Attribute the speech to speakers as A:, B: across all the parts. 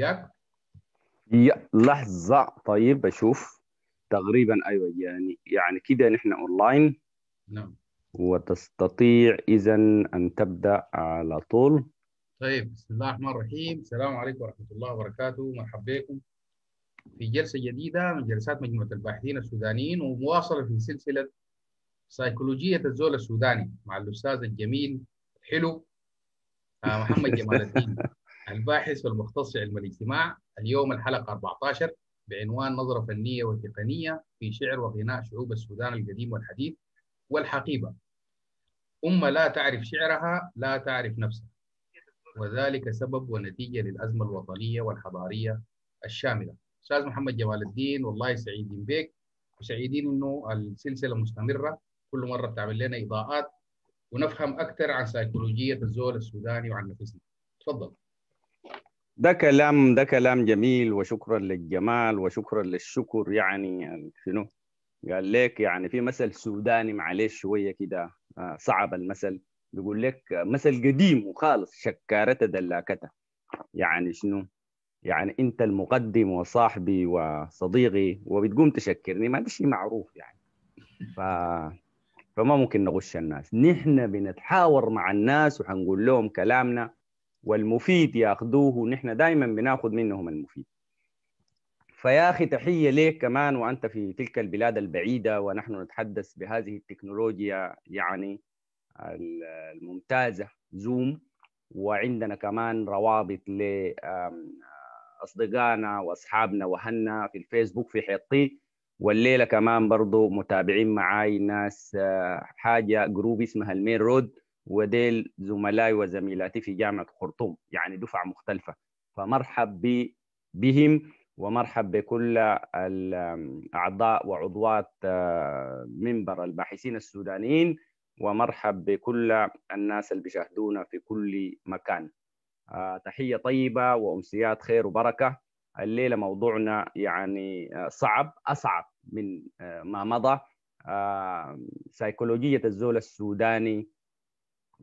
A: ياك
B: يا لحظة طيب بشوف تقريبا أيوة يعني يعني كده نحن أونلاين نعم وتستطيع إذا أن تبدأ على طول
A: طيب بسم الله الرحمن الرحيم السلام عليكم ورحمة الله وبركاته مرحبا بكم في جلسة جديدة من جلسات مجموعة الباحثين السودانيين ومواصلة في سلسلة سيكولوجية الزول السوداني مع الأستاذ الجميل الحلو آه، محمد جمال الدين الباحث والمختص في علم الاجتماع اليوم الحلقة 14 بعنوان نظرة فنية وتقنية في شعر وغناء شعوب السودان القديم والحديث والحقيبة أمة لا تعرف شعرها لا تعرف نفسها وذلك سبب ونتيجة للأزمة الوطنية والحضارية الشاملة أستاذ محمد جمال الدين والله سعيدين بك وسعيدين أنه السلسلة مستمرة كل مرة بتعمل لنا إضاءات ونفهم أكثر عن سيكولوجية الزول السوداني وعن نفسنا تفضل
B: ده كلام ده كلام جميل وشكرا للجمال وشكرا للشكر يعني شنو قال لك يعني في مثل سوداني معلش شويه كده آه، صعب المثل بيقول لك مثل قديم وخالص شكارته دلاكته يعني شنو يعني انت المقدم وصاحبي وصديقي وبتقوم تشكرني ما ده شيء معروف يعني ف... فما ممكن نغش الناس نحن بنتحاور مع الناس وحنقول لهم كلامنا والمفيد ياخذوه نحن دائما بناخذ منهم المفيد فيا اخي تحيه ليك كمان وانت في تلك البلاد البعيده ونحن نتحدث بهذه التكنولوجيا يعني الممتازه زوم وعندنا كمان روابط لاصدقائنا واصحابنا وهنا في الفيسبوك في حيطي والليله كمان برضو متابعين معاي ناس آه، حاجه جروب اسمها المين رود وديل زملائي وزميلاتي في جامعه خرطوم يعني دفعه مختلفه فمرحب بهم ومرحب بكل الاعضاء وعضوات آه، منبر الباحثين السودانيين ومرحب بكل الناس اللي بيشاهدونا في كل مكان آه، تحيه طيبه وامسيات خير وبركه الليله موضوعنا يعني آه، صعب اصعب من ما مضى سيكولوجيه الزول السوداني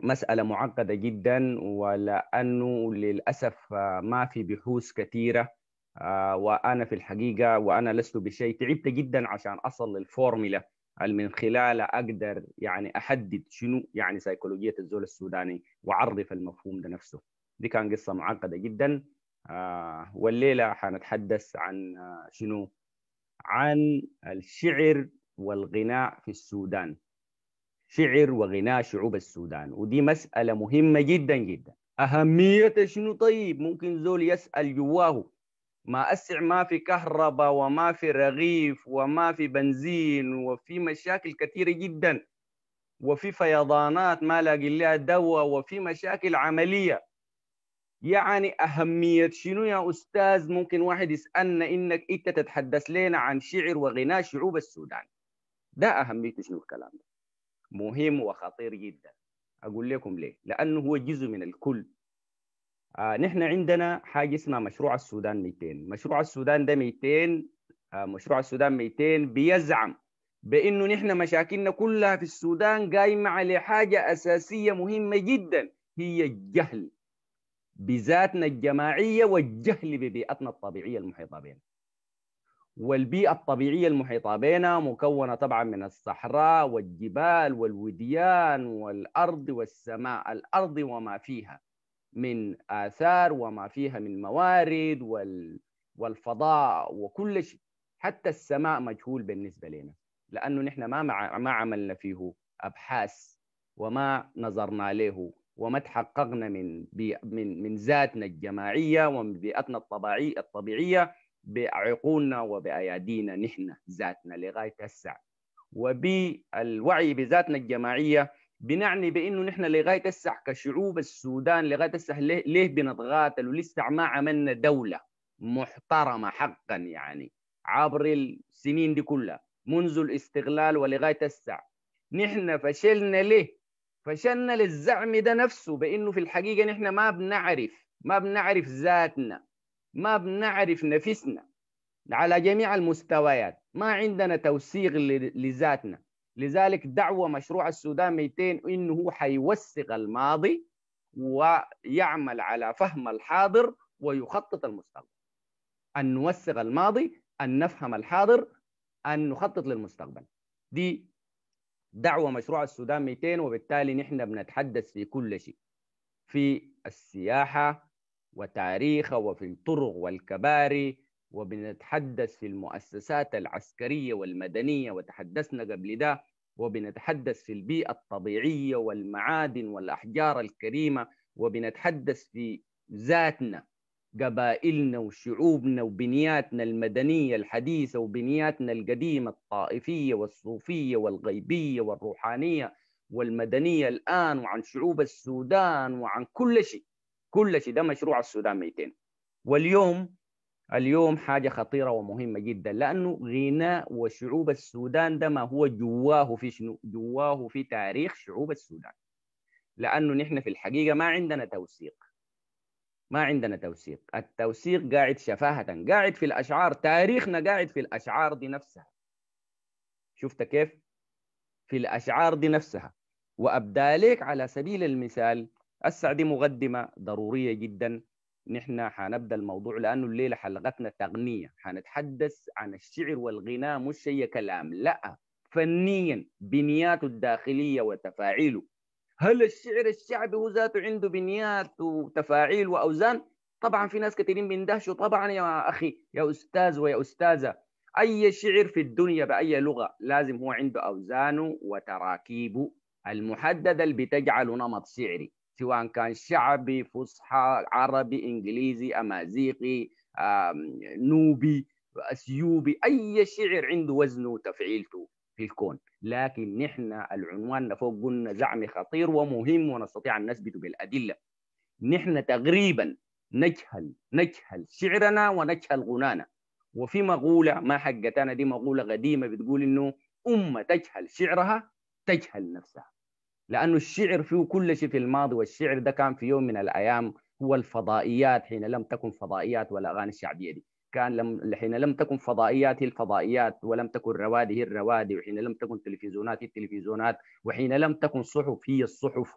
B: مسألة معقدة جدا ولأنه للأسف ما في بحوث كثيرة آه، وأنا في الحقيقة وأنا لست بشيء تعبت جدا عشان أصل للفورميلا اللي من خلالها أقدر يعني أحدد شنو يعني سيكولوجية الزول السوداني وعرف المفهوم ده نفسه دي كان قصة معقدة جدا آه، والليلة حنتحدث عن آه، شنو عن الشعر والغناء في السودان شعر وغناء شعوب السودان ودي مسألة مهمة جدا جدا أهمية شنو طيب ممكن زول يسأل جواه ما أسع ما في كهرباء وما في رغيف وما في بنزين وفي مشاكل كثيرة جدا وفي فيضانات ما لاقي لها دواء وفي مشاكل عملية يعني أهمية شنو يا أستاذ ممكن واحد يسألنا إنك أنت تتحدث لنا عن شعر وغناء شعوب السودان ده أهمية شنو الكلام ده مهم وخطير جدا اقول لكم ليه لانه هو جزء من الكل آه نحن عندنا حاجه اسمها مشروع السودان 200 مشروع السودان ده 200 آه مشروع السودان 200 بيزعم بانه نحن مشاكلنا كلها في السودان قايمه على حاجه اساسيه مهمه جدا هي الجهل بذاتنا الجماعيه والجهل ببيئتنا الطبيعيه المحيطه بنا والبيئة الطبيعية المحيطة بنا مكونة طبعا من الصحراء والجبال والوديان والأرض والسماء الأرض وما فيها من آثار وما فيها من موارد وال... والفضاء وكل شيء حتى السماء مجهول بالنسبة لنا لأنه نحن ما مع... ما عملنا فيه أبحاث وما نظرنا له وما تحققنا من بي... من من ذاتنا الجماعية ومن بيئتنا الطبيعية الطبيعية بعقولنا وبأيادينا نحن ذاتنا لغاية الساعة وبالوعي بذاتنا الجماعية بنعني بأنه نحن لغاية الساعة كشعوب السودان لغاية الساعة ليه بنتغاتل ولسه ما عملنا دولة محترمة حقا يعني عبر السنين دي كلها منذ الاستغلال ولغاية الساعة نحن فشلنا ليه؟ فشلنا للزعم ده نفسه بأنه في الحقيقة نحن ما بنعرف ما بنعرف ذاتنا ما بنعرف نفسنا على جميع المستويات ما عندنا توثيق لذاتنا لذلك دعوة مشروع السودان 200 إنه حيوثق الماضي ويعمل على فهم الحاضر ويخطط المستقبل أن نوثق الماضي أن نفهم الحاضر أن نخطط للمستقبل دي دعوة مشروع السودان 200 وبالتالي نحن بنتحدث في كل شيء في السياحة وتاريخه وفي الطرق والكباري وبنتحدث في المؤسسات العسكرية والمدنية وتحدثنا قبل ده وبنتحدث في البيئة الطبيعية والمعادن والأحجار الكريمة وبنتحدث في ذاتنا قبائلنا وشعوبنا وبنياتنا المدنية الحديثة وبنياتنا القديمة الطائفية والصوفية والغيبية والروحانية والمدنية الآن وعن شعوب السودان وعن كل شيء كل شيء ده مشروع السودان 200 واليوم اليوم حاجة خطيرة ومهمة جدا لأنه غناء وشعوب السودان ده ما هو جواه في شنو؟ جواه في تاريخ شعوب السودان لأنه نحن في الحقيقة ما عندنا توثيق ما عندنا توثيق التوثيق قاعد شفاهة قاعد في الأشعار تاريخنا قاعد في الأشعار دي نفسها شفت كيف؟ في الأشعار دي نفسها وأبداليك على سبيل المثال هسه دي مقدمه ضروريه جدا نحن حنبدا الموضوع لانه الليله حلقتنا تغنيه حنتحدث عن الشعر والغناء مش شيء كلام لا فنيا بنياته الداخليه وتفاعيله هل الشعر الشعبي هو ذاته عنده بنيات وتفاعيل واوزان طبعا في ناس كثيرين بيندهشوا طبعا يا اخي يا استاذ ويا استاذه اي شعر في الدنيا باي لغه لازم هو عنده اوزانه وتراكيبه المحدده اللي بتجعله نمط شعري سواء كان شعبي فصحى عربي انجليزي امازيغي نوبي اثيوبي اي شعر عنده وزنه وتفعيلته في الكون لكن نحن العنوان فوق قلنا زعم خطير ومهم ونستطيع ان نثبته بالادله نحن تقريبا نجهل نجهل شعرنا ونجهل غنانا وفي مقوله ما حقتنا دي مقوله قديمه بتقول انه امه تجهل شعرها تجهل نفسها لأنه الشعر فيه كل شيء في الماضي والشعر ده كان في يوم من الأيام هو الفضائيات حين لم تكن فضائيات والأغاني الشعبية دي كان لم حين لم تكن فضائيات الفضائيات ولم تكن روادي هي الروادي وحين لم تكن تلفزيونات التلفزيونات وحين لم تكن صحف هي الصحف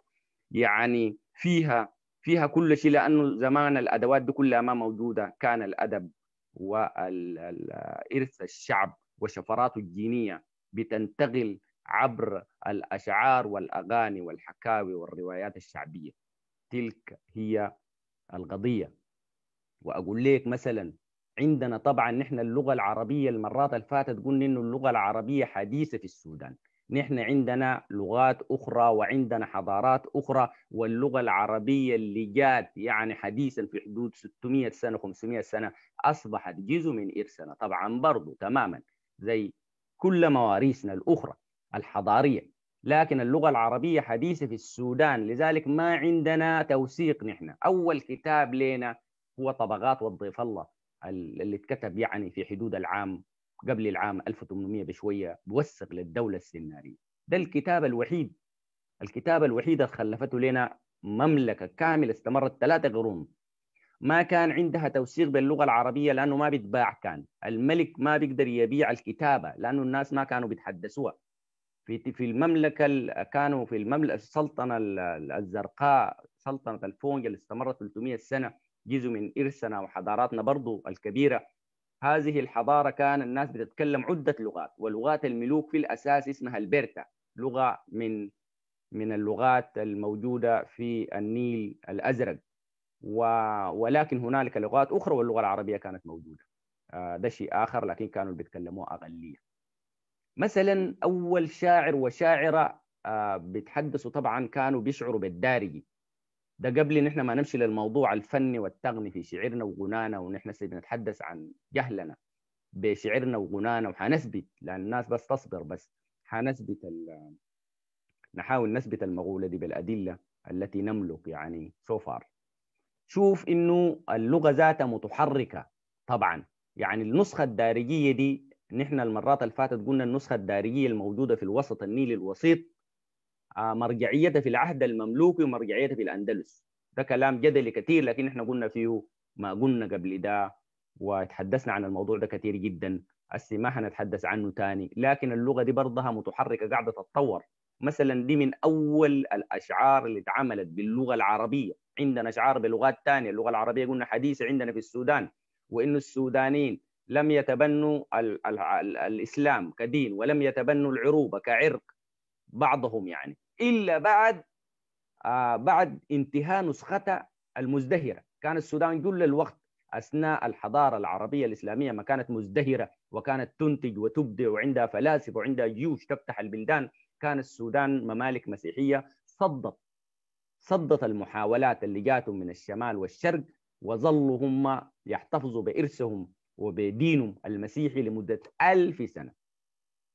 B: يعني فيها فيها كل شيء لانه زمان الادوات دي كلها ما موجوده كان الادب والارث الشعب وشفراته الجينيه بتنتقل عبر الأشعار والأغاني والحكاوي والروايات الشعبية تلك هي القضية وأقول لك مثلا عندنا طبعا نحن اللغة العربية المرات الفاتت قلنا إنه اللغة العربية حديثة في السودان نحن عندنا لغات أخرى وعندنا حضارات أخرى واللغة العربية اللي جات يعني حديثا في حدود 600 سنة 500 سنة أصبحت جزء من إرثنا طبعا برضو تماما زي كل مواريثنا الأخرى الحضارية لكن اللغة العربية حديثة في السودان لذلك ما عندنا توثيق نحن أول كتاب لنا هو طبقات والضيف الله اللي اتكتب يعني في حدود العام قبل العام 1800 بشوية بوثق للدولة السنارية ده الكتاب الوحيد الكتاب الوحيد اللي خلفته لنا مملكة كاملة استمرت ثلاثة قرون ما كان عندها توثيق باللغة العربية لأنه ما بتباع كان الملك ما بيقدر يبيع الكتابة لأنه الناس ما كانوا بيتحدثوها في في المملكه كانوا في المملكه السلطنه الزرقاء سلطنه الفونج اللي استمرت 300 سنه جزء من ارثنا وحضاراتنا برضو الكبيره هذه الحضاره كان الناس بتتكلم عده لغات ولغات الملوك في الاساس اسمها البرتا لغه من من اللغات الموجوده في النيل الازرق و... ولكن هنالك لغات اخرى واللغه العربيه كانت موجوده آه، ده شيء اخر لكن كانوا بيتكلموا اغليه مثلا اول شاعر وشاعره آه، بيتحدثوا طبعا كانوا بيشعروا بالدارجي ده قبل ان احنا ما نمشي للموضوع الفني والتغني في شعرنا وغنانا ونحن بنتحدث عن جهلنا بشعرنا وغنانا وحنثبت لان الناس بس تصبر بس حنثبت نحاول نثبت المغوله دي بالادله التي نملك يعني سو فار شوف انه اللغه ذاتها متحركه طبعا يعني النسخه الدارجيه دي ان احنا المرات اللي فاتت قلنا النسخه الدارجيه الموجوده في الوسط النيلي الوسيط آه، مرجعيتها في العهد المملوكي ومرجعيتها في الاندلس ده كلام جدلي كثير لكن احنا قلنا فيه ما قلنا قبل ده وتحدثنا عن الموضوع ده كثير جدا هسه ما حنتحدث عنه ثاني لكن اللغه دي برضها متحركه قاعده تتطور مثلا دي من اول الاشعار اللي اتعملت باللغه العربيه عندنا اشعار بلغات ثانيه اللغه العربيه قلنا حديثه عندنا في السودان وانه السودانيين لم يتبنوا الـ الـ الـ الاسلام كدين ولم يتبنوا العروبه كعرق بعضهم يعني الا بعد آه بعد انتهاء نسخته المزدهره كان السودان كل الوقت اثناء الحضاره العربيه الاسلاميه ما كانت مزدهره وكانت تنتج وتبدع وعندها فلاسفه وعندها جيوش تفتح البلدان كان السودان ممالك مسيحيه صدت صدت المحاولات اللي جاتهم من الشمال والشرق وظلوا هم يحتفظوا بإرثهم وبدينهم المسيحي لمدة ألف سنة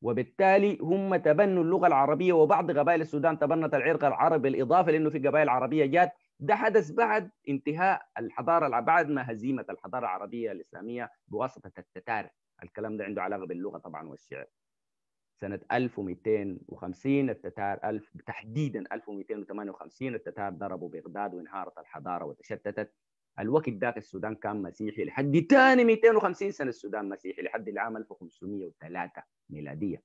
B: وبالتالي هم تبنوا اللغة العربية وبعض قبائل السودان تبنت العرق العربي بالإضافة لأنه في قبائل عربية جات ده حدث بعد انتهاء الحضارة بعد ما هزيمة الحضارة العربية الإسلامية بواسطة التتار الكلام ده عنده علاقة باللغة طبعا والشعر سنة 1250 التتار ألف تحديدا 1258 التتار ضربوا بغداد وانهارت الحضارة وتشتتت الوقت ذاك السودان كان مسيحي لحد تاني 250 سنه السودان مسيحي لحد العام 1503 ميلاديه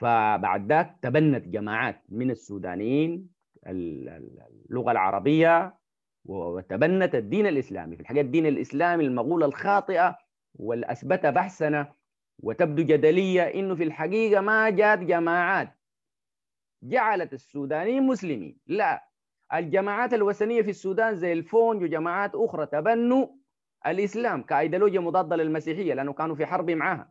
B: فبعد ذاك تبنت جماعات من السودانيين اللغه العربيه وتبنت الدين الاسلامي في الحقيقه الدين الاسلامي المغوله الخاطئه والاثبت بحثنا وتبدو جدليه انه في الحقيقه ما جات جماعات جعلت السودانيين مسلمين لا الجماعات الوثنيه في السودان زي الفون وجماعات اخرى تبنوا الاسلام كايديولوجيا مضاده للمسيحيه لانه كانوا في حرب معها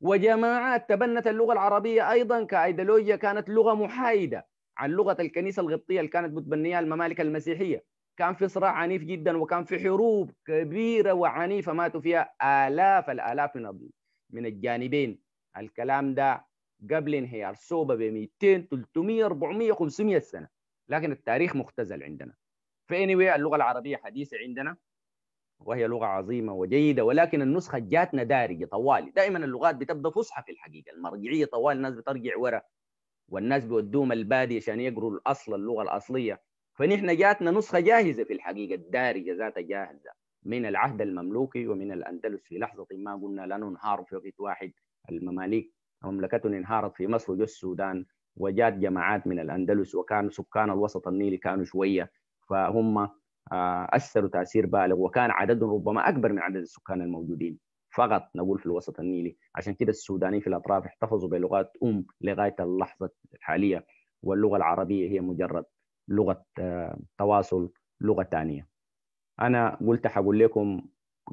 B: وجماعات تبنت اللغه العربيه ايضا كايديولوجيا كانت لغه محايده عن لغه الكنيسه القبطيه اللي كانت بتبنيها الممالك المسيحيه كان في صراع عنيف جدا وكان في حروب كبيره وعنيفه ماتوا فيها الاف الالاف من من الجانبين الكلام ده قبل انهيار صوبه ب 200 300 400 500 سنه لكن التاريخ مختزل عندنا فاني anyway, اللغه العربيه حديثه عندنا وهي لغه عظيمه وجيده ولكن النسخه جاتنا دارجه طوالي دائما اللغات بتبدا فصحى في الحقيقه المرجعيه طوال الناس بترجع ورا والناس بيودوهم البادي عشان يقروا الاصل اللغه الاصليه فنحن جاتنا نسخه جاهزه في الحقيقه الدارجه ذاتها جاهزه من العهد المملوكي ومن الاندلس في لحظه ما قلنا لا ننهار في وقت واحد المماليك مملكتهم انهارت في مصر وجو السودان وجات جماعات من الأندلس وكان سكان الوسط النيلي كانوا شوية فهم آه، أثروا تأثير بالغ وكان عددهم ربما أكبر من عدد السكان الموجودين فقط نقول في الوسط النيلي عشان كده السودانيين في الأطراف احتفظوا بلغات أم لغاية اللحظة الحالية واللغة العربية هي مجرد لغة آه، تواصل لغة ثانية أنا قلت حقول لكم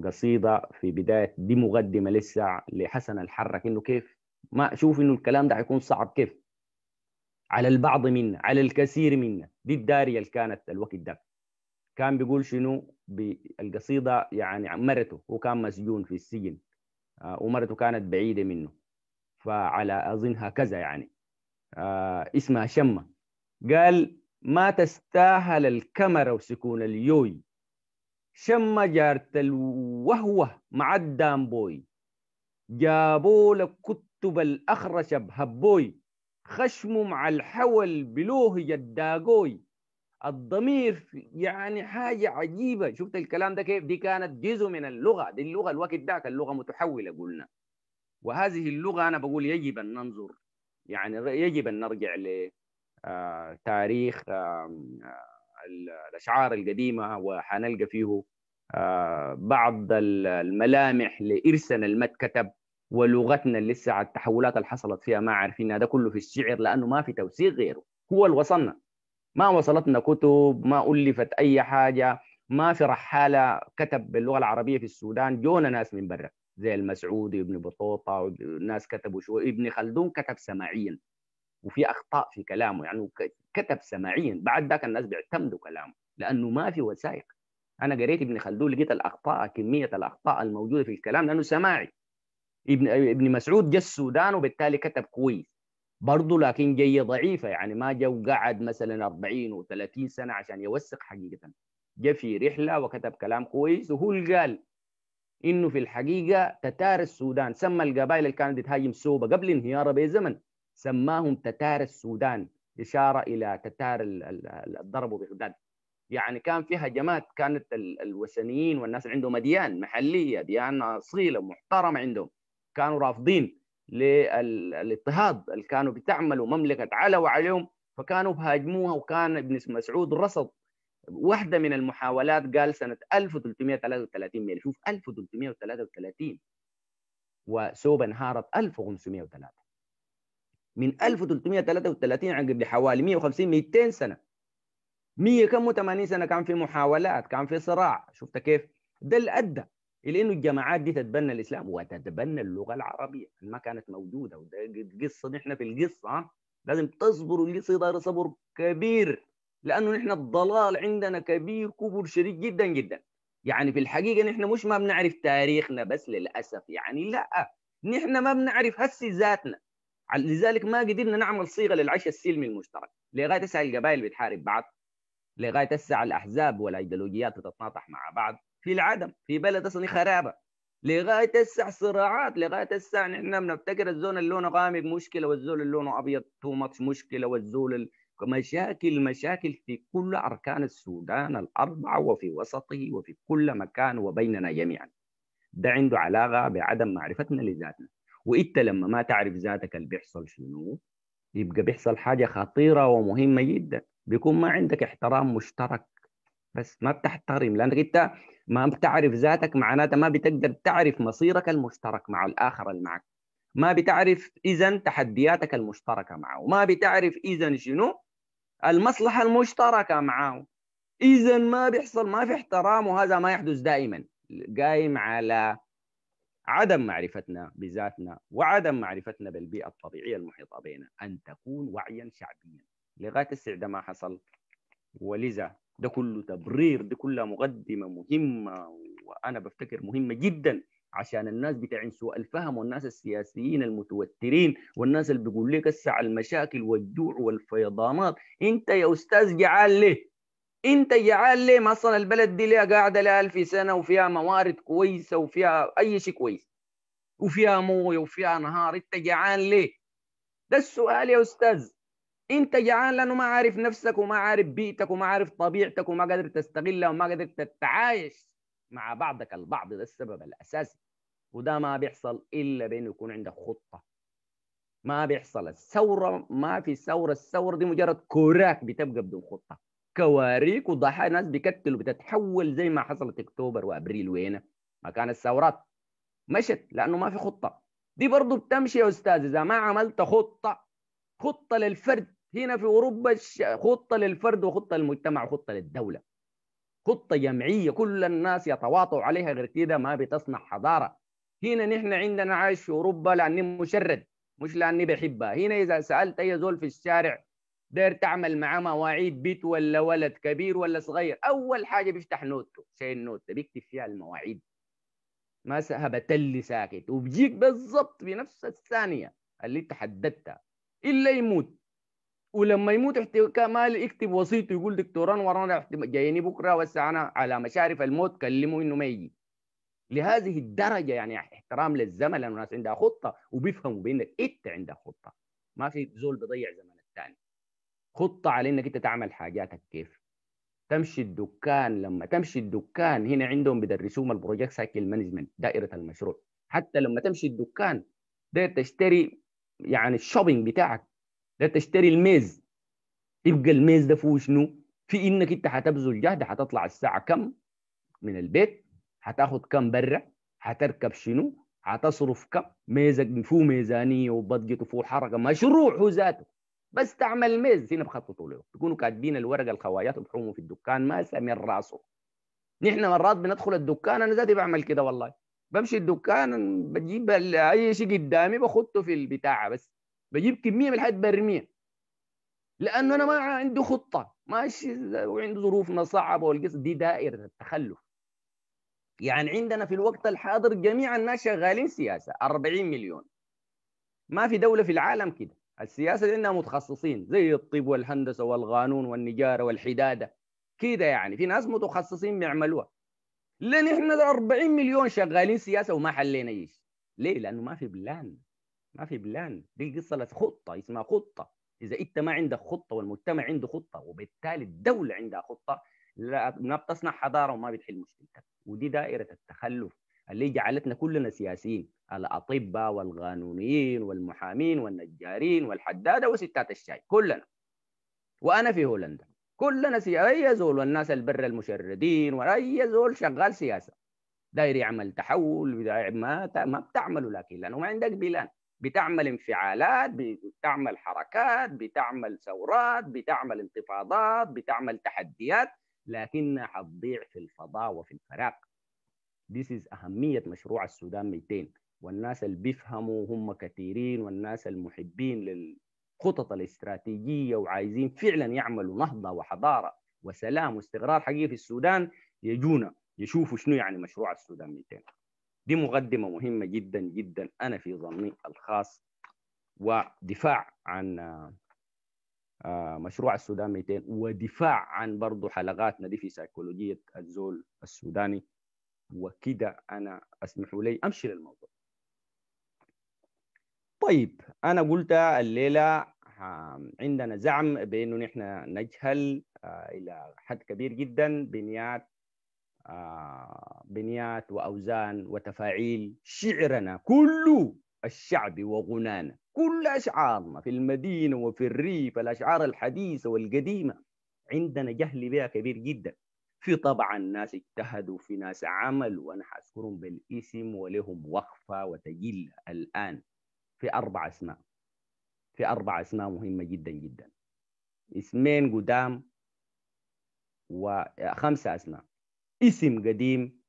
B: قصيدة في بداية دي مقدمة لسه لحسن الحرك إنه كيف ما اشوف إنه الكلام ده حيكون صعب كيف على البعض منا على الكثير منا دي الدارية اللي كانت الوقت ده كان بيقول شنو بالقصيدة يعني مرته هو كان مسجون في السجن آه، ومرته كانت بعيدة منه فعلى أظن هكذا يعني آه، اسمها شمة قال ما تستاهل الكاميرا وسكون اليوي شمة جارت الوهوة مع الدامبوي جابوا لك كتب الأخرشب هبوي خشمه مع الحول بلوه جداغوي الضمير يعني حاجة عجيبة شفت الكلام ده كيف دي كانت جزء من اللغة دي اللغة الوقت داك اللغة متحولة قلنا وهذه اللغة أنا بقول يجب أن ننظر يعني يجب أن نرجع لتاريخ آه، آه، الأشعار القديمة وحنلقى فيه آه، بعض الملامح لإرسن المتكتب ولغتنا اللي لسه التحولات اللي حصلت فيها ما عارفين ده كله في الشعر لانه ما في توثيق غيره هو اللي وصلنا ما وصلتنا كتب ما الفت اي حاجه ما في رحاله كتب باللغه العربيه في السودان جونا ناس من برا زي المسعودي وابن بطوطه وناس كتبوا شو ابن خلدون كتب سماعيا وفي اخطاء في كلامه يعني كتب سماعيا بعد ذاك الناس بيعتمدوا كلامه لانه ما في وثائق انا قريت ابن خلدون لقيت الاخطاء كميه الاخطاء الموجوده في الكلام لانه سماعي ابن ابن مسعود جا السودان وبالتالي كتب كويس برضه لكن جاية ضعيفة يعني ما جا وقعد مثلا 40 و30 سنة عشان يوثق حقيقة جا في رحلة وكتب كلام كويس وهو اللي قال انه في الحقيقة تتار السودان سمى القبائل اللي كانت بتهاجم سوبا قبل انهيارها بزمن سماهم تتار السودان إشارة إلى تتار الضرب بغداد يعني كان في هجمات كانت الوثنيين والناس عندهم أديان محلية أديان أصيلة محترمة عندهم كانوا رافضين للاضطهاد اللي كانوا بتعملوا مملكه على وعليهم فكانوا بهاجموها وكان ابن مسعود رصد واحدة من المحاولات قال سنة 1333 ميلادي يعني شوف 1333 وسوبا انهارت 1503 من 1333 عقب حوالي 150 200 سنة 100 كم و80 سنة كان في محاولات كان في صراع شفت كيف؟ ده اللي أدى لانه انه الجماعات دي تتبنى الاسلام وتتبنى اللغه العربيه ما كانت موجوده وده القصه نحن في القصه لازم تصبروا القصه دار صبر كبير لانه نحن الضلال عندنا كبير كبر شديد جدا جدا يعني في الحقيقه نحن مش ما بنعرف تاريخنا بس للاسف يعني لا نحن ما بنعرف هسي ذاتنا لذلك ما قدرنا نعمل صيغه للعيش السلمي المشترك لغايه هسه القبائل بتحارب بعض لغايه هسه الاحزاب والايديولوجيات بتتناطح مع بعض في العدم في بلد اصلا خرابه لغايه الساعه صراعات لغايه الساعه نحن بنفتكر الزول اللي لونه غامق مشكله والزول اللي لونه ابيض تو ماتش مشكله والزول مشاكل مشاكل في كل اركان السودان الاربعه وفي وسطه وفي كل مكان وبيننا جميعا ده عنده علاقه بعدم معرفتنا لذاتنا وانت لما ما تعرف ذاتك اللي بيحصل شنو يبقى بيحصل حاجه خطيره ومهمه جدا بيكون ما عندك احترام مشترك بس ما بتحترم لانك انت ما بتعرف ذاتك معناتها ما بتقدر تعرف مصيرك المشترك مع الاخر اللي معك ما بتعرف اذا تحدياتك المشتركه معه ما بتعرف اذا شنو المصلحه المشتركه معه اذا ما بيحصل ما في احترام وهذا ما يحدث دائما قايم على عدم معرفتنا بذاتنا وعدم معرفتنا بالبيئه الطبيعيه المحيطه بنا ان تكون وعيا شعبيا لغايه السعده ما حصل ولذا ده كله تبرير دي كلها مقدمه مهمه وانا بفتكر مهمه جدا عشان الناس بتاعين سوء الفهم والناس السياسيين المتوترين والناس اللي بيقول لك على المشاكل والجوع والفيضانات انت يا استاذ جعان ليه انت جعان ليه اصلا البلد دي ليه قاعده لها 1000 سنه وفيها موارد كويسه وفيها اي شيء كويس وفيها مويه وفيها نهار انت جعان ليه ده السؤال يا استاذ انت جعان لانه ما عارف نفسك وما عارف بيئتك وما عارف طبيعتك وما قادر تستغلها وما قادر تتعايش مع بعضك البعض ده السبب الاساسي وده ما بيحصل الا بين يكون عندك خطه ما بيحصل الثوره ما في ثوره الثوره دي مجرد كوراك بتبقى بدون خطه كواريك وضحايا ناس بيكتلوا بتتحول زي ما حصلت اكتوبر وابريل وين كان الثورات مشت لانه ما في خطه دي برضه بتمشي يا استاذ اذا ما عملت خطه خطه للفرد هنا في اوروبا خطه للفرد وخطه للمجتمع وخطه للدوله خطه جمعيه كل الناس يتواطوا عليها غير كده ما بتصنع حضاره هنا نحن عندنا عايش في اوروبا لاني مشرد مش لاني بحبها هنا اذا سالت اي زول في الشارع داير تعمل معاه مواعيد بيت ولا ولد كبير ولا صغير اول حاجه بيفتح نوته شيء النوته بيكتب فيها المواعيد ما سهبت اللي ساكت وبيجيك بالضبط بنفس الثانيه اللي تحددتها الا يموت ولما يموت احتمال يكتب وصيته يقول دكتور انور انا جايني بكره وسع انا على مشارف الموت كلمه انه ما يجي لهذه الدرجه يعني احترام للزمن لانه الناس عندها خطه وبيفهموا بانك انت عندك خطه ما في زول بيضيع زمن الثاني خطه على انك انت تعمل حاجاتك كيف تمشي الدكان لما تمشي الدكان هنا عندهم بيدرسوهم البروجكت سايكل مانجمنت دائره المشروع حتى لما تمشي الدكان داير تشتري يعني الشوبينج بتاعك لا تشتري الميز يبقى الميز ده فيه شنو؟ في انك انت حتبذل جهد حتطلع الساعه كم من البيت حتاخذ كم برا حتركب شنو حتصرف كم ميزك فيه ميزانيه وبادجت وفيه حركه هو ذاته بس تعمل ميز هنا بخططوا له تكونوا كاتبين الورقه الخوايات وبحوموا في الدكان ما سامي راسه نحن مرات بندخل الدكان انا ذاتي بعمل كده والله بمشي الدكان بجيب اي شيء قدامي بخطه في البتاعه بس بجيب كميه من الحاجات برميها لانه انا ما عندي خطه ماشي وعنده ظروفنا صعبه والقصه دي دائره التخلف يعني عندنا في الوقت الحاضر جميع الناس شغالين سياسه 40 مليون ما في دوله في العالم كده السياسه عندنا متخصصين زي الطب والهندسه والقانون والنجاره والحداده كده يعني في ناس متخصصين بيعملوها لان احنا 40 مليون شغالين سياسه وما حلينا ايش ليه لانه ما في بلان ما في بلان دي قصه خطه اسمها خطه اذا انت ما عندك خطه والمجتمع عنده خطه وبالتالي الدوله عندها خطه لا ما بتصنع حضاره وما بتحل مشكلتك ودي دائره التخلف اللي جعلتنا كلنا سياسيين الاطباء والقانونيين والمحامين والنجارين والحداده وستات الشاي كلنا وانا في هولندا كلنا سي... اي زول والناس البر المشردين واي زول شغال سياسه داير يعمل تحول ما ما بتعمله لكن لانه ما عندك بلان بتعمل انفعالات بتعمل حركات بتعمل ثورات بتعمل انتفاضات بتعمل تحديات لكنها حتضيع في الفضاء وفي الفراغ This is أهمية مشروع السودان 200 والناس اللي بيفهموا هم كثيرين والناس المحبين للخطط الاستراتيجية وعايزين فعلا يعملوا نهضة وحضارة وسلام واستقرار حقيقي في السودان يجونا يشوفوا شنو يعني مشروع السودان 200 دي مقدمة مهمة جدا جدا أنا في ظني الخاص ودفاع عن آه، مشروع السودان 200 ودفاع عن برضه حلقاتنا دي في سيكولوجية الزول السوداني وكده أنا اسمحوا لي أمشي للموضوع طيب أنا قلت الليلة عندنا زعم بأنه نحن نجهل آه، إلى حد كبير جدا بنيات آه، بنيات وأوزان وتفاعيل شعرنا كل الشعب وغنانا كل أشعارنا في المدينة وفي الريف الأشعار الحديثة والقديمة عندنا جهل بها كبير جدا في طبعا ناس اجتهدوا في ناس عملوا وأنا حذكرهم بالاسم ولهم وقفة وتجلة الآن في أربع أسماء في أربع أسماء مهمة جدا جدا اسمين قدام وخمسة أسماء اسم قديم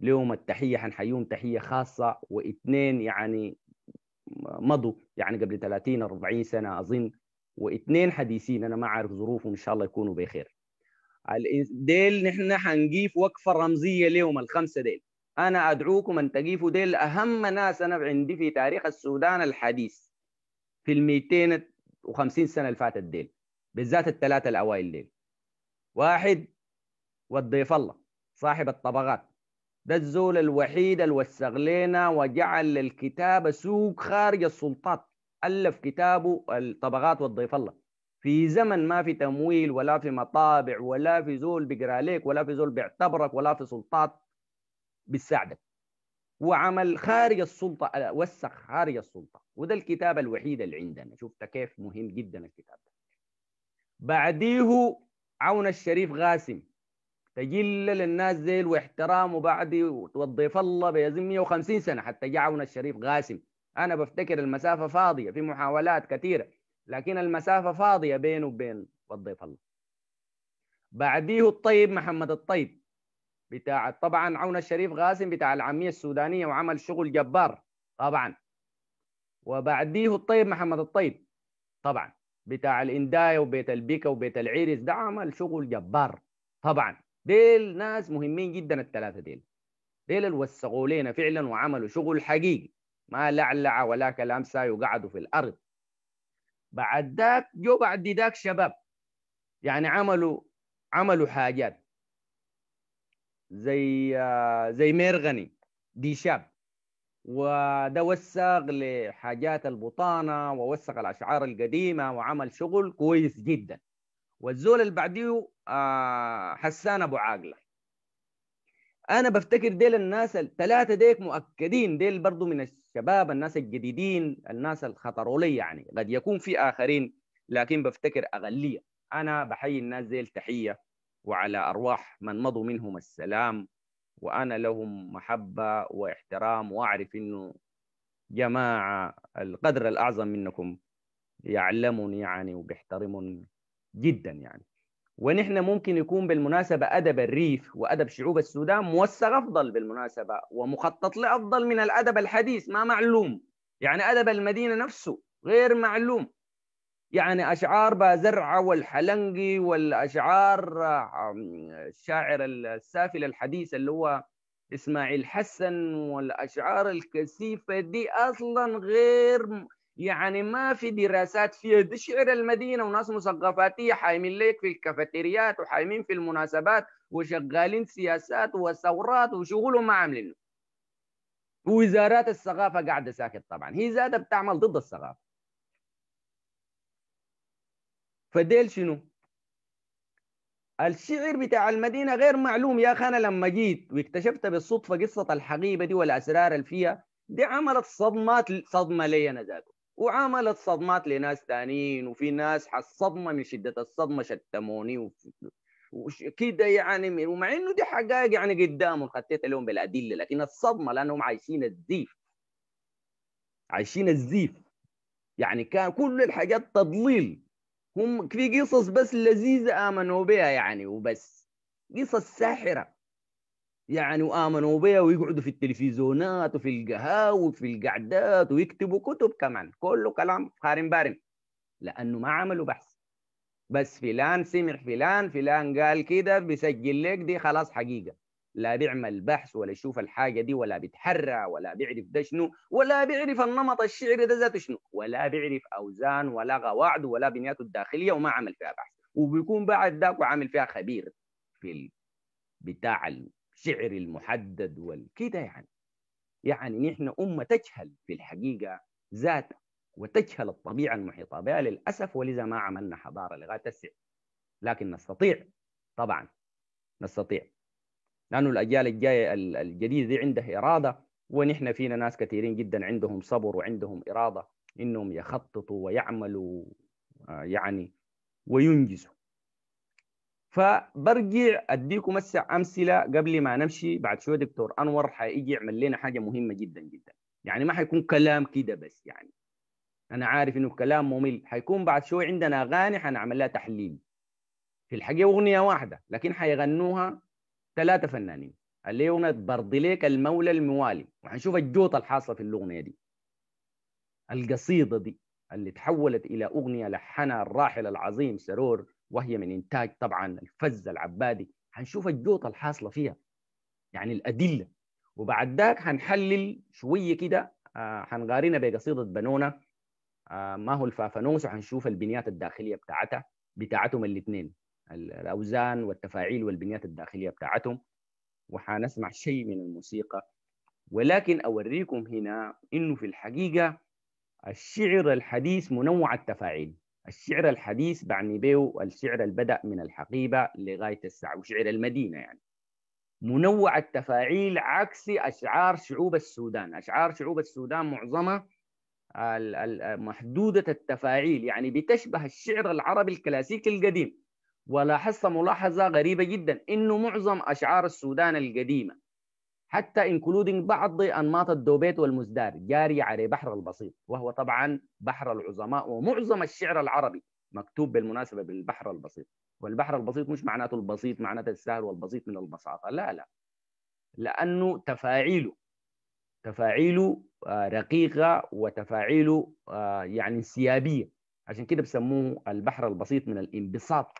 B: لهم التحية حنحييهم تحية خاصة واثنين يعني مضوا يعني قبل 30 40 سنة أظن واثنين حديثين أنا ما عارف ظروفهم إن شاء الله يكونوا بخير ديل نحن حنقيف وقفة رمزية لهم الخمسة ديل أنا أدعوكم أن تقيفوا ديل أهم ناس أنا عندي في تاريخ السودان الحديث في ال 250 سنة اللي فاتت ديل بالذات الثلاثة الأوائل ديل واحد والضيف الله صاحب الطبقات ده الزول الوحيد اللي لنا وجعل للكتابة سوق خارج السلطات ألف كتابه الطبقات والضيف الله في زمن ما في تمويل ولا في مطابع ولا في زول بيقرا عليك ولا في زول بيعتبرك ولا في سلطات بتساعدك وعمل خارج السلطة وسخ خارج السلطة وده الكتاب الوحيد اللي عندنا شفت كيف مهم جدا الكتاب بعديه عون الشريف غاسم تجل للناس ذيل واحترام وبعد وتوظف الله بيزن 150 سنه حتى جعون الشريف قاسم انا بفتكر المسافه فاضيه في محاولات كثيره لكن المسافه فاضيه بينه وبين وظيف الله بعديه الطيب محمد الطيب بتاع طبعا عون الشريف قاسم بتاع العاميه السودانيه وعمل شغل جبار طبعا وبعديه الطيب محمد الطيب طبعا بتاع الاندايه وبيت البيكا وبيت العيرس ده عمل شغل جبار طبعا ديل ناس مهمين جدا الثلاثه ديل ديل اللي وسقوا لنا فعلا وعملوا شغل حقيقي ما لعلع ولا كلام ساي وقعدوا في الارض بعد ذاك جو بعد ذاك شباب يعني عملوا عملوا حاجات زي آه، زي ميرغني دي شاب وده وثق لحاجات البطانه ووثق الاشعار القديمه وعمل شغل كويس جدا والزول اللي بعديه آه، حسان ابو عاقله انا بفتكر ديل الناس الثلاثه ديك مؤكدين ديل برضو من الشباب الناس الجديدين الناس الخطروا لي يعني قد يكون في اخرين لكن بفتكر اغليه انا بحيي الناس ديل تحيه وعلى ارواح من مضوا منهم السلام وانا لهم محبه واحترام واعرف انه جماعه القدر الاعظم منكم يعلمني يعني وبيحترمني جدا يعني ونحن ممكن يكون بالمناسبة أدب الريف وأدب شعوب السودان موسغ أفضل بالمناسبة ومخطط لأفضل من الأدب الحديث ما معلوم يعني أدب المدينة نفسه غير معلوم يعني أشعار بازرعة والحلنقي والأشعار الشاعر السافل الحديث اللي هو إسماعيل حسن والأشعار الكثيفة دي أصلا غير يعني ما في دراسات فيها تشعر شعر المدينه وناس مثقفاتيه حايمين ليك في الكافيتريات وحايمين في المناسبات وشغالين سياسات وثورات وشغلهم ما عاملين وزارات الثقافه قاعده ساكت طبعا هي زادة بتعمل ضد الثقافه فديل شنو الشعر بتاع المدينه غير معلوم يا اخي انا لما جيت واكتشفت بالصدفه قصه الحقيبه دي والاسرار اللي فيها دي عملت صدمات صدمه لي انا ذاته وعملت صدمات لناس ثانيين وفي ناس حصدمه من شده الصدمه شتموني وكده يعني ومع انه دي حقائق يعني قدامهم خطيت لهم بالادله لكن الصدمه لانهم عايشين الزيف عايشين الزيف يعني كان كل الحاجات تضليل هم في قصص بس لذيذه امنوا بها يعني وبس قصص ساحره يعني وامنوا بها ويقعدوا في التلفزيونات وفي القهاوي وفي القعدات ويكتبوا كتب كمان كله كلام خارم بارم لانه ما عملوا بحث بس فلان سمع فلان فلان قال كده بيسجل لك دي خلاص حقيقه لا بيعمل بحث ولا يشوف الحاجه دي ولا بيتحرى ولا بيعرف ده شنو ولا بيعرف النمط الشعري ده ذاته شنو ولا بيعرف اوزان ولا قواعد ولا بنياته الداخليه وما عمل فيها بحث وبيكون بعد ذاك وعامل فيها خبير في بتاع السعر المحدد والكده يعني يعني نحن أمة تجهل في الحقيقة ذات وتجهل الطبيعة المحيطة بها للأسف ولذا ما عملنا حضارة لغاية السعر لكن نستطيع طبعا نستطيع لأنه الأجيال الجاية الجديدة دي عندها إرادة ونحن فينا ناس كثيرين جدا عندهم صبر وعندهم إرادة إنهم يخططوا ويعملوا آه، يعني وينجزوا فبرجع اديكم هسه امثله قبل ما نمشي بعد شويه دكتور انور حيجي يعمل لنا حاجه مهمه جدا جدا يعني ما حيكون كلام كده بس يعني انا عارف انه كلام ممل حيكون بعد شويه عندنا اغاني حنعمل لها تحليل في الحقيقه اغنيه واحده لكن حيغنوها ثلاثه فنانين اللي هي اغنيه ليك المولى الموالي وحنشوف الجوطه الحاصله في الاغنيه دي القصيده دي اللي تحولت الى اغنيه لحنها الراحل العظيم سرور وهي من انتاج طبعا الفز العبادي حنشوف الجوطه الحاصله فيها يعني الادله وبعد ذاك حنحلل شويه كده آه بقصيده بنونه آه ما هو الفافانوس وحنشوف البنيات الداخليه بتاعتها بتاعتهم الاثنين الاوزان والتفاعيل والبنيات الداخليه بتاعتهم وحنسمع شيء من الموسيقى ولكن اوريكم هنا انه في الحقيقه الشعر الحديث منوع التفاعيل الشعر الحديث بعني به الشعر اللي بدأ من الحقيبة لغاية الساعة وشعر المدينة يعني منوع التفاعيل عكس أشعار شعوب السودان أشعار شعوب السودان معظمها محدودة التفاعيل يعني بتشبه الشعر العربي الكلاسيكي القديم ولاحظت ملاحظة غريبة جدا إنه معظم أشعار السودان القديمة حتى انكلودنج بعض انماط الدوبيت والمزدار جاري على بحر البسيط وهو طبعا بحر العظماء ومعظم الشعر العربي مكتوب بالمناسبه بالبحر البسيط والبحر البسيط مش معناته البسيط معناته السهل والبسيط من البساطه لا لا لانه تفاعيله تفاعيله آه، رقيقه وتفاعيله آه، يعني انسيابيه عشان كده بسموه البحر البسيط من الانبساط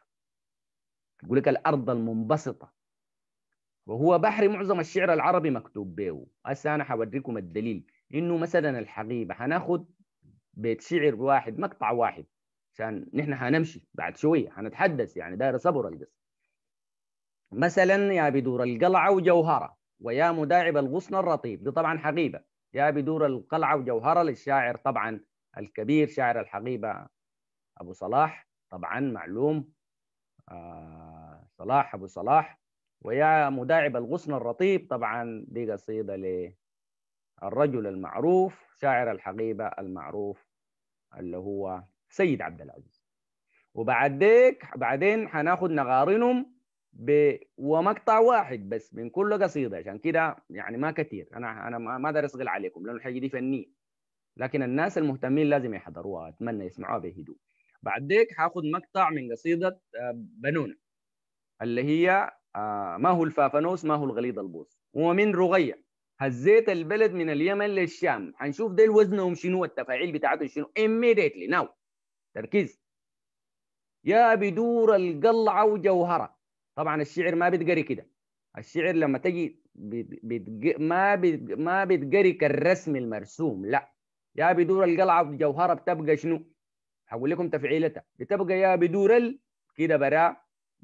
B: يقول لك الارض المنبسطه وهو بحر معظم الشعر العربي مكتوب به هسه انا حوريكم الدليل انه مثلا الحقيبه حناخد بيت شعر واحد مقطع واحد عشان نحن حنمشي بعد شويه حنتحدث يعني دايره صبر القصه مثلا يا بدور القلعه وجوهره ويا مداعب الغصن الرطيب دي طبعا حقيبه يا بدور القلعه وجوهره للشاعر طبعا الكبير شاعر الحقيبه ابو صلاح طبعا معلوم آه صلاح ابو صلاح ويا مداعب الغصن الرطيب طبعا دي قصيدة للرجل المعروف شاعر الحقيبة المعروف اللي هو سيد عبد العزيز وبعد ديك بعدين حناخد نغارنهم ب... ومقطع واحد بس من كل قصيدة عشان كده يعني ما كثير أنا أنا ما أقدر أصقل عليكم لأن الحاجة دي فنية لكن الناس المهتمين لازم يحضروها أتمنى يسمعوها بهدوء بعد ديك حاخد مقطع من قصيدة آه، بنونة اللي هي آه، ما هو الفافانوس ما هو الغليظ البوص ومن رغية هزيت البلد من اليمن للشام حنشوف ديل وزنهم شنو التفاعيل بتاعته شنو immediately now تركيز يا بدور القلعة وجوهرة طبعا الشعر ما بتقري كده الشعر لما تجي بتج... ما بت... ما بتقري كالرسم المرسوم لا يا بدور القلعة وجوهرة بتبقى شنو؟ هقول لكم تفعيلتها بتبقى يا بدور ال كده برا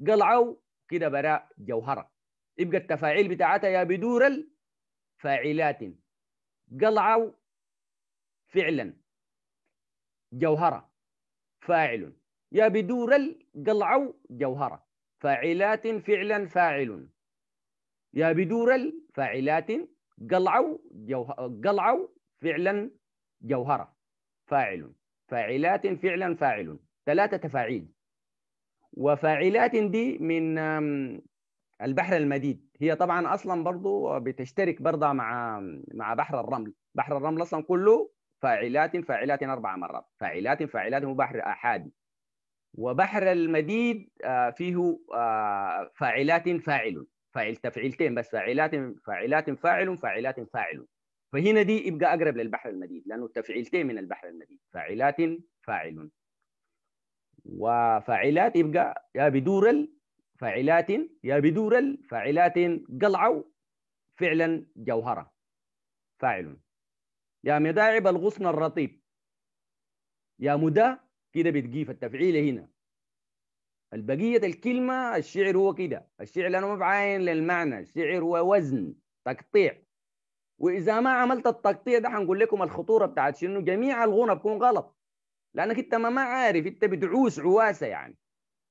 B: قلعة كده براء جوهرة يبقى التفاعيل بتاعتها يا بدور الفاعلات قلعوا فعلا جوهرة فاعل يا بدور القلعوا جوهرة فاعلات فعلا فاعل يا بدور الفاعلات قلعوا قلعوا فعلا جوهرة فاعل فاعلات فعلا فاعل ثلاثة تفاعيل وفاعلات دي من البحر المديد هي طبعا اصلا برضو بتشترك برضه مع مع بحر الرمل بحر الرمل اصلا كله فاعلات فاعلات اربع مرات فاعلات فاعلات هو بحر احادي وبحر المديد آه، فيه آه، فاعلات فاعل فاعل تفعيلتين بس فاعلات فاعلات فاعل فاعلات فاعل فهنا دي يبقى اقرب للبحر المديد لانه تفعيلتين من البحر المديد فاعلات فاعل وفاعلات يبقى يا بدور الفاعلات يا بدور الفاعلات قلعوا فعلا جوهرة فاعل يا مداعب الغصن الرطيب يا مدى كده بتجيب التفعيل هنا البقية الكلمة الشعر هو كده الشعر أنا ما بعاين للمعنى الشعر هو وزن تقطيع وإذا ما عملت التقطيع ده هنقول لكم الخطورة بتاعت شنو جميع الغنى بكون غلط لانك انت ما, ما عارف انت بتعوس عواسه يعني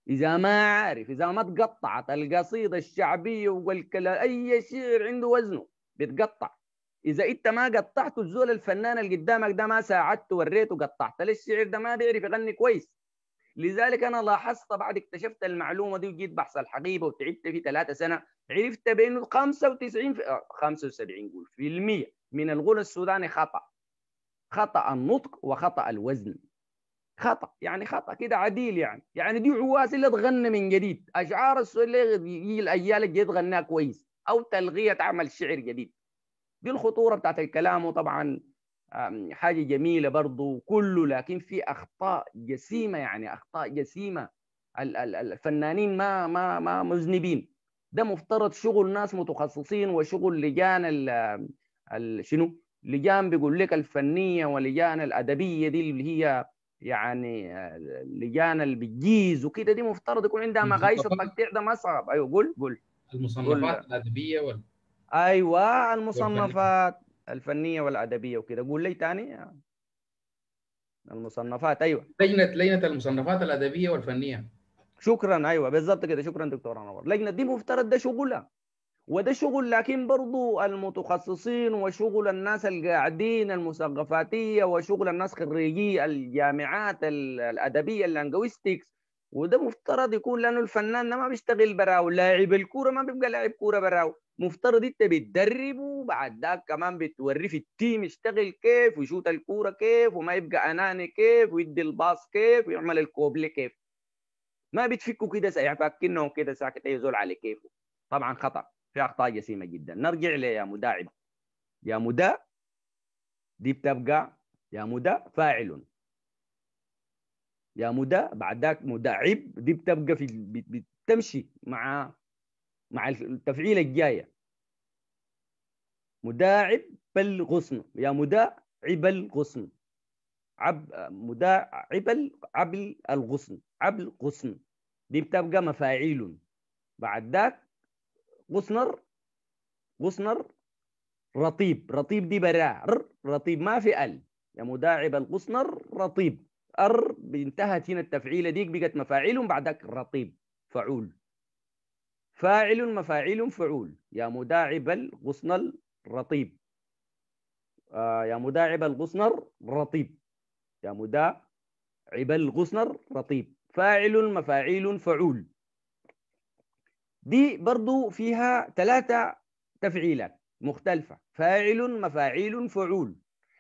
B: اذا ما عارف اذا ما تقطعت القصيده الشعبيه والكلام اي شعر عنده وزنه بتقطع اذا انت ما قطعت الزول الفنان اللي قدامك ده ما ساعدته وريته قطعت الشعر ده ما بيعرف يغني كويس لذلك انا لاحظت بعد اكتشفت المعلومه دي وجيت بحث الحقيبه وتعبت فيه ثلاثة سنه عرفت بانه 95 في 75 آه، قول في المية من الغنى السوداني خطا خطا النطق وخطا الوزن خطا يعني خطا كده عديل يعني يعني دي عواسي اللي تغنى من جديد اشعار السليغي يجي الاجيال الجديده تغناها كويس او تلغيه تعمل شعر جديد دي الخطوره بتاعت الكلام وطبعا حاجه جميله برضه كله لكن في اخطاء جسيمه يعني اخطاء جسيمه الفنانين ما ما ما مذنبين ده مفترض شغل ناس متخصصين وشغل لجان ال شنو لجان بيقول لك الفنيه ولجان الادبيه دي اللي هي يعني اللجان اللي بتجيز وكده دي مفترض يكون عندها مقاييس التقطيع ده ما صعب ايوه قول قول المصنفات
A: الادبيه وال
B: ايوه المصنفات الفنيه والادبيه وكده قول لي ثاني المصنفات ايوه لجنه لجنه المصنفات الادبيه والفنيه شكرا ايوه بالظبط كده شكرا دكتور انور لجنه دي مفترض ده شغلها وده شغل لكن برضو المتخصصين وشغل الناس القاعدين المثقفاتية وشغل الناس خريجي الجامعات الأدبية اللانجويستكس وده مفترض يكون لأنه الفنان ده ما بيشتغل براو لاعب الكورة ما بيبقى لاعب كورة براو مفترض انت بتدربه بعد ده كمان بتوري في التيم يشتغل كيف ويشوت الكورة كيف وما يبقى أناني كيف ويدي الباص كيف ويعمل الكوبلي كيف ما بتفكوا كده ساعة فاكنهم كده ساكت يزول على كيفه طبعا خطأ في اخطاء جسيمه جدا نرجع ليه يا مداعب يا مدا دي بتبقى يا مدا فاعل يا مدا بعد ذاك مداعب دي بتبقى في بتمشي مع مع التفعيل الجايه مداعب بل غصن يا عبل الغصن عب مداعب عبل الغصن عبل غصن دي بتبقى مفاعيل بعد ذاك غصنر غصنر رطيب رطيب دي براع رطيب ما في ال يا مداعب الغصنر رطيب ار انتهت هنا التفعيله ديك بقت مفاعيل بعدك رطيب فعول فاعل مفاعيل فعول يا مداعب الغصنر رطيب آه يا مداعب الغصنر رطيب يا مداعب الغصنر رطيب فاعل مفاعيل فعول دي برضو فيها ثلاثة تفعيلات مختلفة فاعل مفاعيل فعول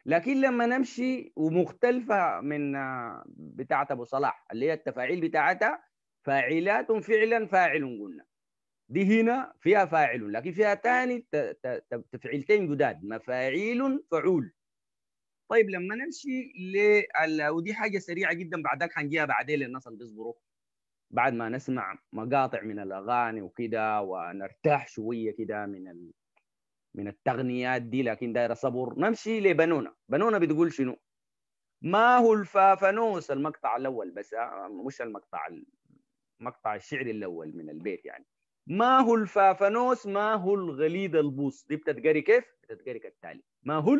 B: لكن لما نمشي ومختلفة من آه، بتاعة أبو صلاح اللي هي التفاعيل بتاعتها فاعلات فعلا فاعل قلنا دي هنا فيها فاعل لكن فيها ثاني تفعيلتين جداد مفاعيل فعول طيب لما نمشي ل ودي حاجه سريعه جدا بعدك هنجيها بعدين للناس اللي بيصبروا بعد ما نسمع مقاطع من الاغاني وكده ونرتاح شويه كده من ال... من التغنيات دي لكن دايره صبر نمشي لبنونه بنونه بتقول شنو ما هو الفافنوس المقطع الاول بس آه، مش المقطع المقطع الشعري الاول من البيت يعني ما هو الفافنوس ما هو الغليد البوص دي بتتقري كيف بتتقري كالتالي ما هو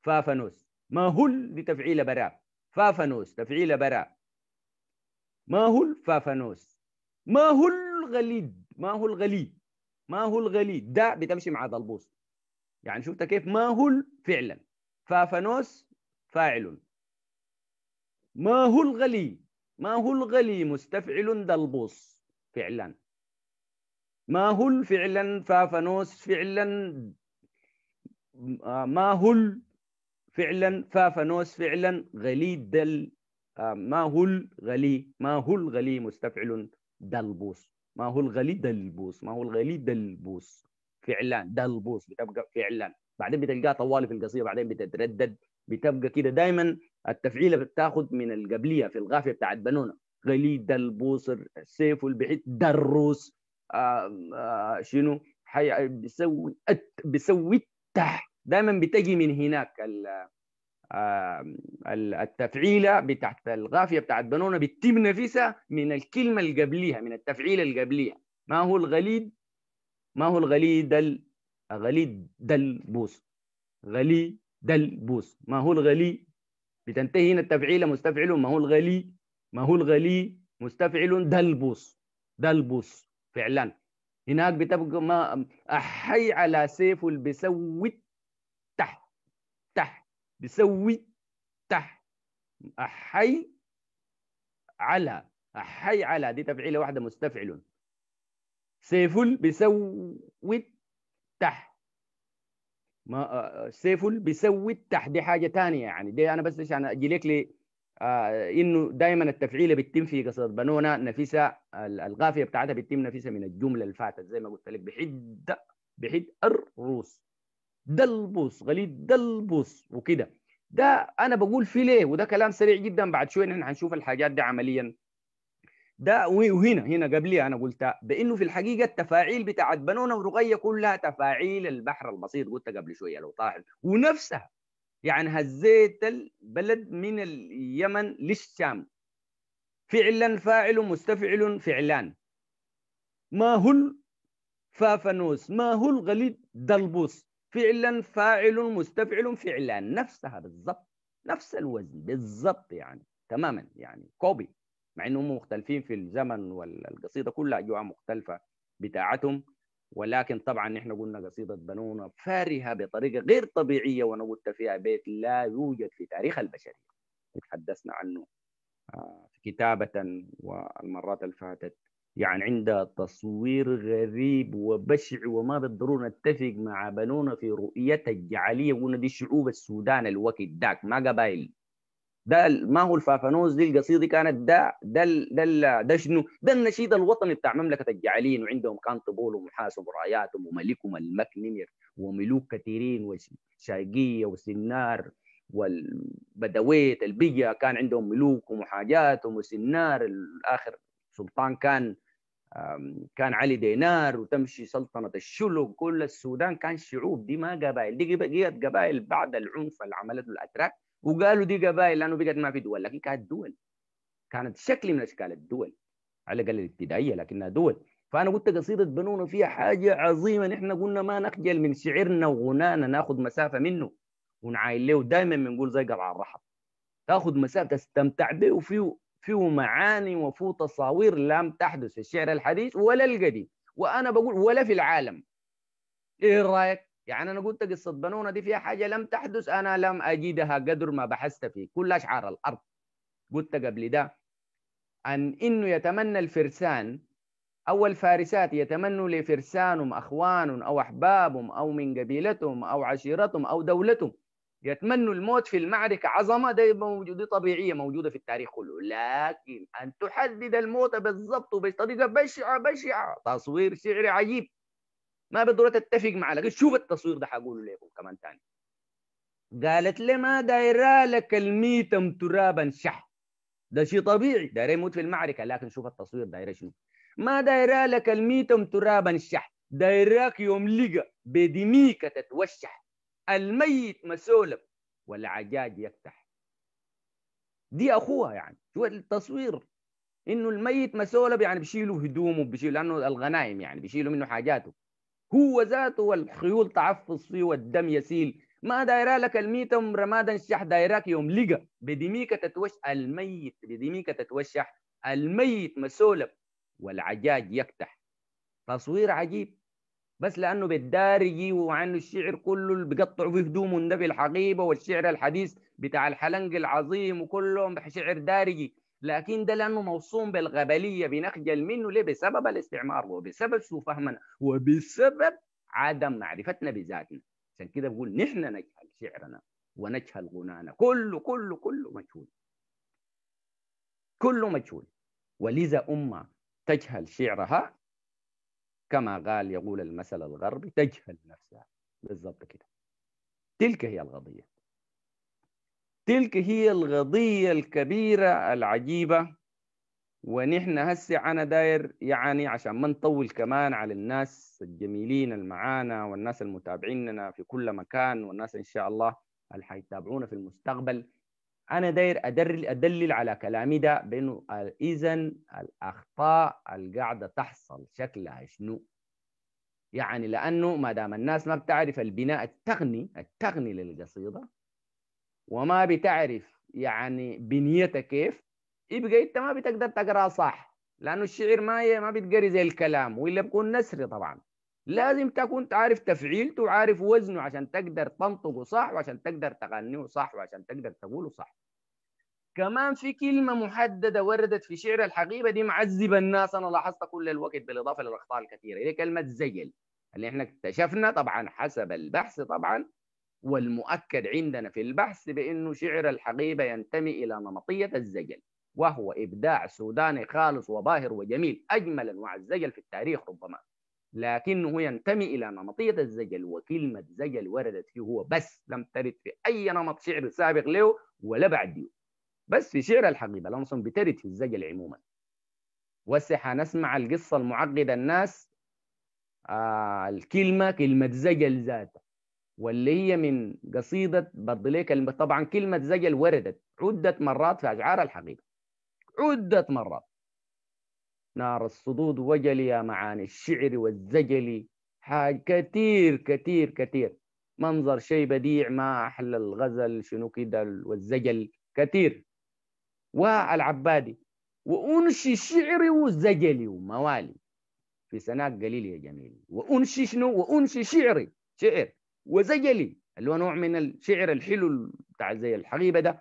B: الفافنوس ما هو دي تفعيله براء فافنوس تفعيله براء ما هو الفافانوس ما هو الغليد ما هو الغليد ما هو الغليد دا بتمشي مع ضلبوس يعني شفت كيف ما هو فعلا فافانوس فاعل ما هو الغلي ما هو الغلي مستفعل دلبوس فعلا ما هو فعلا فافانوس فعلا آه، ما هو فعلا فافانوس فعلا غليد دل آه، ما هو الغلي ما هو الغلي مستفعل دلبوس ما هو الغلي دلبوس ما هو الغلي دلبوس فعلا دلبوس بتبقى فعلا بعدين بتلقاها طوالي في القصيده بعدين بتتردد بتبقى كده دائما التفعيله بتاخذ من القبليه في الغافيه بتاعت بنونه غلي دلبوس السيف البعيد دروس آه آه شنو حي... بيسوي بيسوي التح دائما بتجي من هناك ال... التفعيله بتاعت القافيه بتاعت بنونة بتتم نفسها من الكلمه اللي من التفعيله اللي ما هو الغليد ما هو الغليد دل غليد دلبوس غلي دلبوس ما هو الغلي بتنتهي هنا التفعيله مستفعل ما هو الغلي ما هو الغلي مستفعل دلبوس دلبوس فعلا هناك بتبقى ما احي على سيف البسوت تحت بيسوي تح أحي على أحي على دي تفعيلة واحدة مستفعل سيفل بيسوي تح ما سيفل بيسوي تح دي حاجة تانية يعني دي أنا بس عشان أجي لك لي آه انه دائما التفعيله بتتم في قصه بنونا نفيسه الغافيه بتاعتها بتتم نفيسه من الجمله اللي فاتت زي ما قلت لك بحد بحد الروس دلبوس غليظ دلبوس وكده ده انا بقول فيه ليه وده كلام سريع جدا بعد شويه نحن هنشوف الحاجات دي عمليا ده وهنا هنا قبليها انا قلتها بانه في الحقيقه التفاعيل بتاعت بنونه ورقيه كلها تفاعيل البحر البسيط قلت قبل شويه لو طاحت ونفسها يعني هزيت البلد من اليمن للشام فعلا فاعل مستفعل فعلان ما هو فافنوس ما هو الغليد دلبوس فعلا فاعل مستفعل فعلا نفسها بالضبط نفس الوزن بالضبط يعني تماما يعني كوبي مع انهم مختلفين في الزمن والقصيده كلها اجواء مختلفه بتاعتهم ولكن طبعا نحن قلنا قصيده بنونا فارهه بطريقه غير طبيعيه وانا قلت فيها بيت لا يوجد في تاريخ البشريه تحدثنا عنه آه، كتابه والمرات اللي فاتت يعني عندها تصوير غريب وبشع وما بالضرورة نتفق مع بنونا في رؤيتها الجعلية وقلنا دي شعوب السودان الوقت داك ما قبائل ده ما هو الفافانوز دي القصيده كانت ده ده ده ده شنو ده النشيد الوطني بتاع مملكه الجعالين وعندهم كان طبول ومحاس وراياتهم وملكهم نمر وملوك كثيرين وشاقيه وسنار والبدويت البيجا كان عندهم ملوك ومحاجاتهم وسنار الاخر سلطان كان كان علي دينار وتمشي سلطنة الشلو كل السودان كان شعوب دي ما قبائل دي بقيت قبائل بعد العنف اللي عملته الأتراك وقالوا دي قبائل لأنه بقت ما في دول لكن كانت دول كانت شكل من أشكال الدول على الأقل الابتدائية لكنها دول فأنا قلت قصيدة بنونا فيها حاجة عظيمة نحن قلنا ما نخجل من شعرنا وغنانا ناخذ مسافة منه ونعاين له دائما بنقول زي قرع الرحب تاخذ مسافة تستمتع به وفيه فيه معاني وفيه تصاوير لم تحدث في الشعر الحديث ولا القديم وانا بقول ولا في العالم ايه رايك يعني انا قلت قصه بنونه دي فيها حاجه لم تحدث انا لم اجدها قدر ما بحثت في كل اشعار الارض قلت قبل ده عن انه يتمنى الفرسان او الفارسات يتمنوا لفرسانهم اخوانهم او احبابهم او من قبيلتهم او عشيرتهم او دولتهم يتمنوا الموت في المعركة عظمة دي موجودة طبيعية موجودة في التاريخ كله لكن أن تحدد الموت بالضبط وبطريقة بشعة بشعة تصوير شعري عجيب ما بقدر تتفق مع لكن شوف التصوير ده حقوله لكم كمان تاني قالت لي ما دايرة لك الميتم ترابا شح ده شيء طبيعي داير يموت في المعركة لكن شوف التصوير داير شنو ما دايرة لك الميتم ترابا شح دايراك يوم لقى بدميك تتوشح الميت مسولب والعجاج يفتح دي اخوها يعني شو التصوير انه الميت مسولب يعني بيشيلوا هدومه بيشيلوا لانه الغنايم يعني بيشيلوا منه حاجاته هو ذاته والخيول تعفص فيه والدم يسيل ما دايرا لك ام رمادا الشح دايراك يوم لقى بدميك تتوش الميت بدميك تتوشح الميت مسولب والعجاج يكتح تصوير عجيب بس لانه بالدارجي وعنه الشعر كله بيقطعوا فيه هدومهم النبي الحقيبه والشعر الحديث بتاع الحلنج العظيم وكلهم شعر دارجي لكن ده لانه موصوم بالغبليه بنخجل منه ليه؟ بسبب الاستعمار وبسبب سوء فهمنا وبسبب عدم معرفتنا بذاتنا عشان كده بقول نحن نجهل شعرنا ونجهل غنانا كله كله كله مجهول كله مجهول ولذا امه تجهل شعرها كما قال يقول المثل الغربي تجهل نفسها بالضبط كده تلك هي القضية تلك هي القضية الكبيرة العجيبة ونحن هسه أنا داير يعني عشان ما نطول كمان على الناس الجميلين المعانا والناس المتابعيننا في كل مكان والناس إن شاء الله اللي حيتابعونا في المستقبل انا داير ادلل ادلل على كلامي ده بانه اذا الاخطاء القاعده تحصل شكلها شنو؟ يعني لانه ما دام الناس ما بتعرف البناء التقني التقني للقصيده وما بتعرف يعني بنيتها كيف يبقى انت ما بتقدر تقرا صح لانه الشعر ما ما بيتقري زي الكلام والا بكون نسري طبعا لازم تكون عارف تفعيلته وعارف وزنه عشان تقدر تنطقه صح وعشان تقدر تغنيه صح وعشان تقدر تقوله صح كمان في كلمة محددة وردت في شعر الحقيبة دي معذبة الناس أنا لاحظتها كل الوقت بالإضافة للأخطاء الكثيرة هي كلمة زيل اللي احنا اكتشفنا طبعا حسب البحث طبعا والمؤكد عندنا في البحث بأنه شعر الحقيبة ينتمي إلى نمطية الزجل وهو إبداع سوداني خالص وباهر وجميل أجمل أنواع الزجل في التاريخ ربما لكنه ينتمي إلى نمطية الزجل وكلمة زجل وردت فيه هو بس لم ترد في أي نمط شعر سابق له ولا بعده بس في شعر الحقيبة لمسون بترد في الزجل عموما وسع حنسمع القصة المعقدة الناس آه الكلمة كلمة زجل ذاتها واللي هي من قصيدة بضلي طبعا كلمة زجل وردت عدة مرات في أشعار الحقيبة عدة مرات نار الصدود وجل يا معاني الشعر والزجل حاج كثير كثير كثير منظر شيء بديع ما أحلى الغزل شنو كده والزجل كثير والعبادي وأنشي شعري وزجلي وموالي في سناك قليل يا جميل وأنشي شنو وأنشي شعري شعر وزجلي اللي هو نوع من الشعر الحلو بتاع زي الحقيبة ده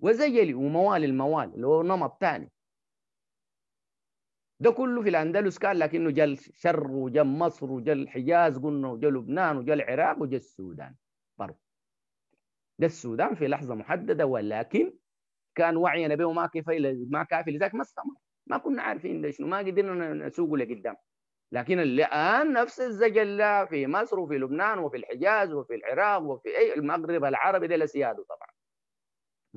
B: وزجلي وموالي الموال اللي هو نمط ثاني ده كله في الاندلس كان لكنه جا شر وجا مصر وجا الحجاز قلنا وجا لبنان وجا العراق وجا السودان برضه ده السودان في لحظه محدده ولكن كان وعينا به ما كافي ما كافي لذلك ما استمر ما كنا عارفين ليش ما قدرنا نسوقه لقدام لكن الان نفس الزجل في مصر وفي لبنان وفي الحجاز وفي العراق وفي اي المغرب العربي ده لسياده طبعا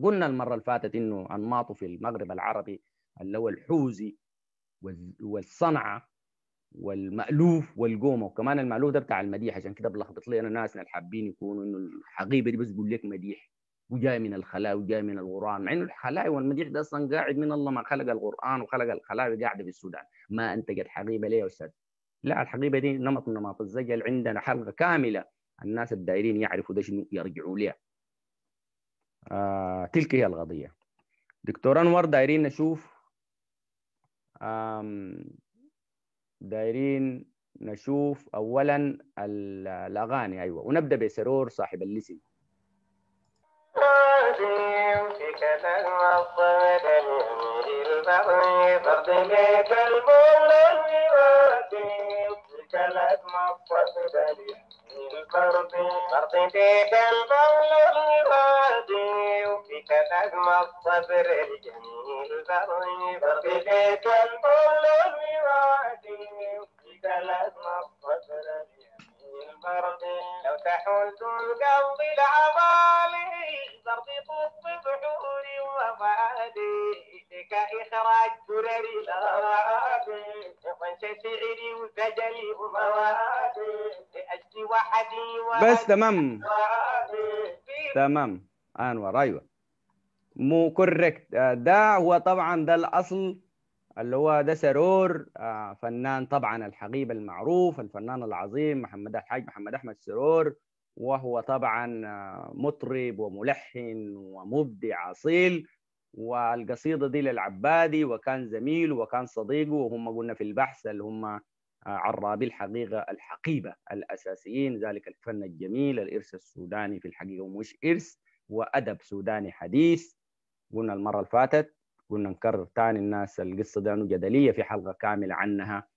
B: قلنا المره اللي فاتت انه انماطه في المغرب العربي اللي هو الحوزي والصنعه والمألوف والقومة وكمان المألوف ده بتاع المديح عشان كده بلخبط لي انا ناس اللي حابين يكونوا انه الحقيبه دي بس بقول لك مديح وجاي من الخلاء وجاي من القران مع انه الخلاء والمديح ده اصلا قاعد من الله ما خلق القران وخلق الخلاء قاعده في السودان ما انتجت حقيبه ليه يا استاذ لا الحقيبه دي نمط من نمط الزجل عندنا حلقه كامله الناس الدائرين يعرفوا ده شنو يرجعوا ليها. آه تلك هي القضيه دكتور انور دايرين نشوف دايرين نشوف اولا الاغاني ايوه ونبدا بسرور صاحب
A: you. كلت مقتدري ترضي ترضي بك البول الرمادي وفيك نجم الصبر الجميل ترضي ترضي بك البول الرمادي وفيك نجم الصبر الجميل ترضي لو تحوز القلب العمالي ترضي طب بحوري وضعالي سعري
B: وحدي بس تمام تمام أنور أيوه مو كوركت آه، ده هو طبعا ده الأصل اللي هو ده سرور آه، فنان طبعا الحقيب المعروف الفنان العظيم محمد الحاج محمد أحمد سرور وهو طبعا آه، مطرب وملحن ومبدع أصيل والقصيدة دي للعبادي وكان زميله وكان صديقه وهم قلنا في البحث اللي هم آه، عرابي الحقيقة الحقيبة الأساسيين ذلك الفن الجميل الإرث السوداني في الحقيقة ومش إرث وأدب سوداني حديث قلنا المرة اللي فاتت قلنا نكرر تاني الناس القصة دي جدلية في حلقة كاملة عنها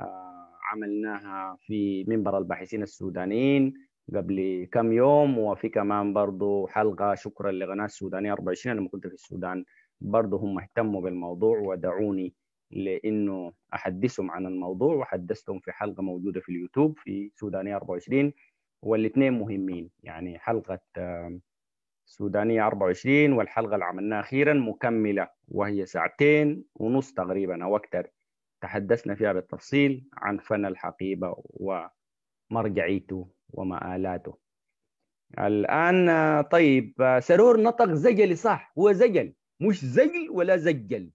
B: آه،
A: عملناها
B: في منبر الباحثين السودانيين قبل كم يوم وفي كمان برضو حلقة شكرا لقناة السودانية 24 لما كنت في السودان برضو هم اهتموا بالموضوع ودعوني لأنه أحدثهم عن الموضوع وحدثتهم في حلقة موجودة في اليوتيوب في سودانية 24 والاثنين مهمين يعني حلقة سودانية 24 والحلقة اللي عملناها أخيرا مكملة وهي ساعتين ونص تقريبا أو أكثر تحدثنا فيها بالتفصيل عن فن الحقيبة و مرجعيته ومآلاته الآن طيب سرور نطق زجلي صح هو زجل مش زجل ولا زجل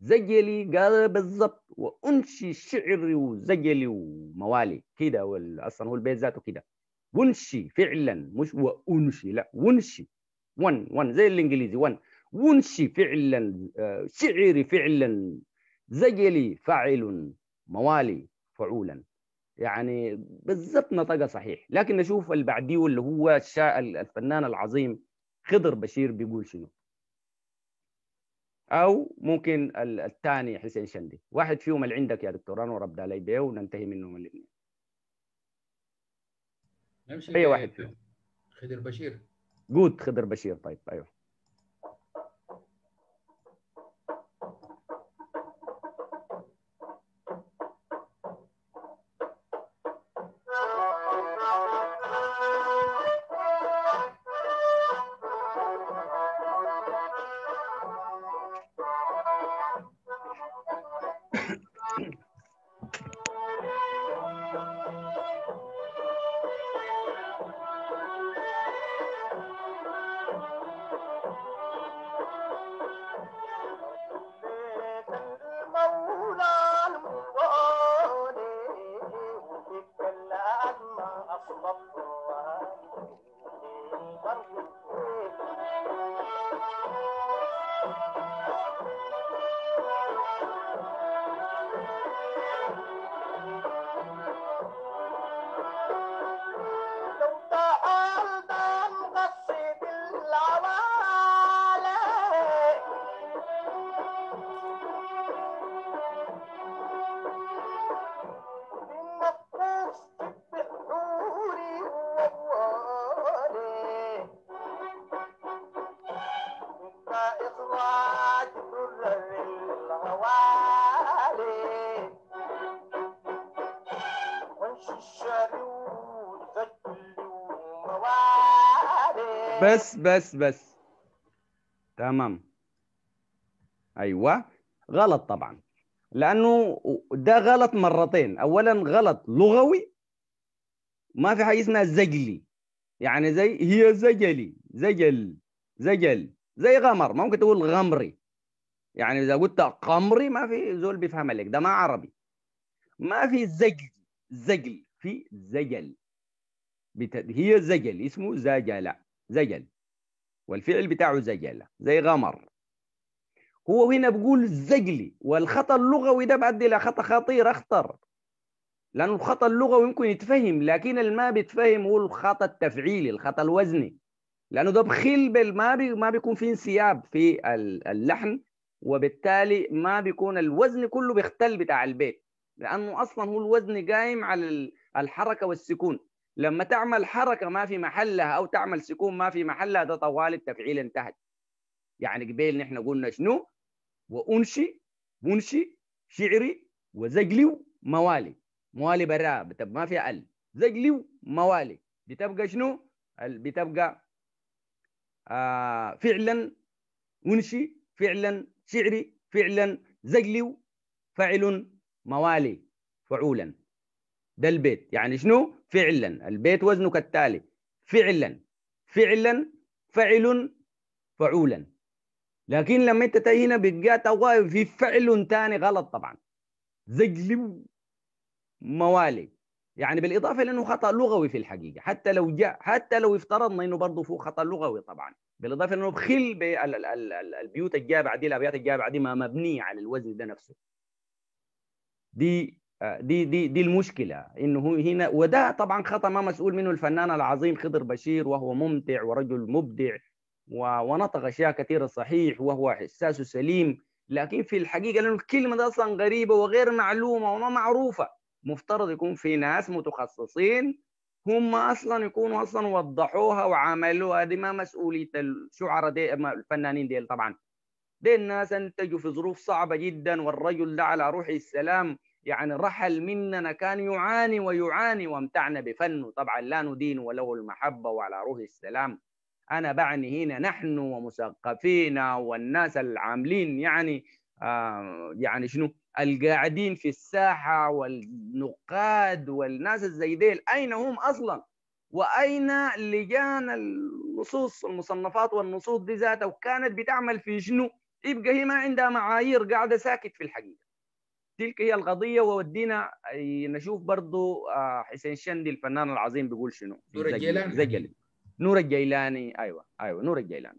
B: زجلي قال بالضبط وأنشي شعري وزجلي وموالي كده أصلا هو البيت ذاته كده ونشي فعلا مش وأنشي لا ونشي ون ون زي الإنجليزي ون ونشي فعلا شعري فعلا زجلي فاعل موالي فعولا يعني بالضبط نطقها صحيح لكن نشوف اللي بعديه اللي هو الشا... الفنان العظيم خضر بشير بيقول شنو او ممكن الثاني حسين شندي واحد فيهم اللي عندك يا دكتور انا ورب علي بيه وننتهي من الاثنين
A: اي واحد فيهم خضر بشير
B: جود خضر بشير طيب ايوه بس بس بس تمام ايوه غلط طبعا لانه ده غلط مرتين اولا غلط لغوي ما في حاجه اسمها زجلي يعني زي هي زجلي زجل زجل زي غمر ما ممكن تقول غمري يعني اذا قلت قمري ما في زول بيفهم لك ده ما عربي ما في زجل زجل في زجل هي زجل اسمه زجل زجل والفعل بتاعه زجل زي غمر هو هنا بيقول زجلي والخطا اللغوي ده بيؤدي الى خطا خطير اخطر لانه الخطا اللغوي ممكن يتفهم لكن الما بيتفهم هو الخطا التفعيلي الخطا الوزني لانه ده بخل بالما بي ما بيكون في انسياب في اللحن وبالتالي ما بيكون الوزن كله بيختل بتاع البيت لانه اصلا هو الوزن قايم على الحركه والسكون لما تعمل حركة ما في محلها أو تعمل سكون ما في محلها ده طوال التفعيل انتهت يعني قبيل نحن قلنا شنو وأنشي منشي شعري وزجلي موالي موالي برا بتب ما فيها ال زجلي موالي بتبقى شنو بتبقى آه فعلا منشي فعلا شعري فعلا زجلي فعل موالي فعولا ده البيت يعني شنو فعلا البيت وزنه كالتالي فعلا فعلا فعل فعولا لكن لما انت هنا بتجات في فعل ثاني غلط طبعا زجلب موالي يعني بالاضافه لانه خطا لغوي في الحقيقه حتى لو جاء حتى لو افترضنا انه برضه فيه خطا لغوي طبعا بالاضافه لانه بخل البيوت الجابعه دي الابيات الجابعه دي ما مبنيه على الوزن ده نفسه دي دي دي دي المشكله انه هنا وده طبعا خطا ما مسؤول منه الفنان العظيم خضر بشير وهو ممتع ورجل مبدع ونطق اشياء كثيره صحيح وهو احساسه سليم لكن في الحقيقه لانه الكلمه دي اصلا غريبه وغير معلومه وما معروفه مفترض يكون في ناس متخصصين هم اصلا يكونوا اصلا وضحوها وعملوها دي ما مسؤوليه الشعراء دي الفنانين ديل طبعا دي الناس انتجوا في ظروف صعبه جدا والرجل ده على روح السلام يعني رحل مننا كان يعاني ويعاني وامتعنا بفنه طبعا لا ندين وله المحبة وعلى روح السلام أنا بعني هنا نحن ومثقفينا والناس العاملين يعني آه يعني شنو القاعدين في الساحة والنقاد والناس الزي ديل أين هم أصلا وأين لجان النصوص المصنفات والنصوص دي ذاتها وكانت بتعمل في شنو يبقى هي ما عندها معايير قاعدة ساكت في الحقيقة تلك هي القضيه وودينا نشوف برضو آه، حسين شندي الفنان العظيم بيقول شنو نور الجيلاني نور الجيلاني ايوه ايوه نور الجيلاني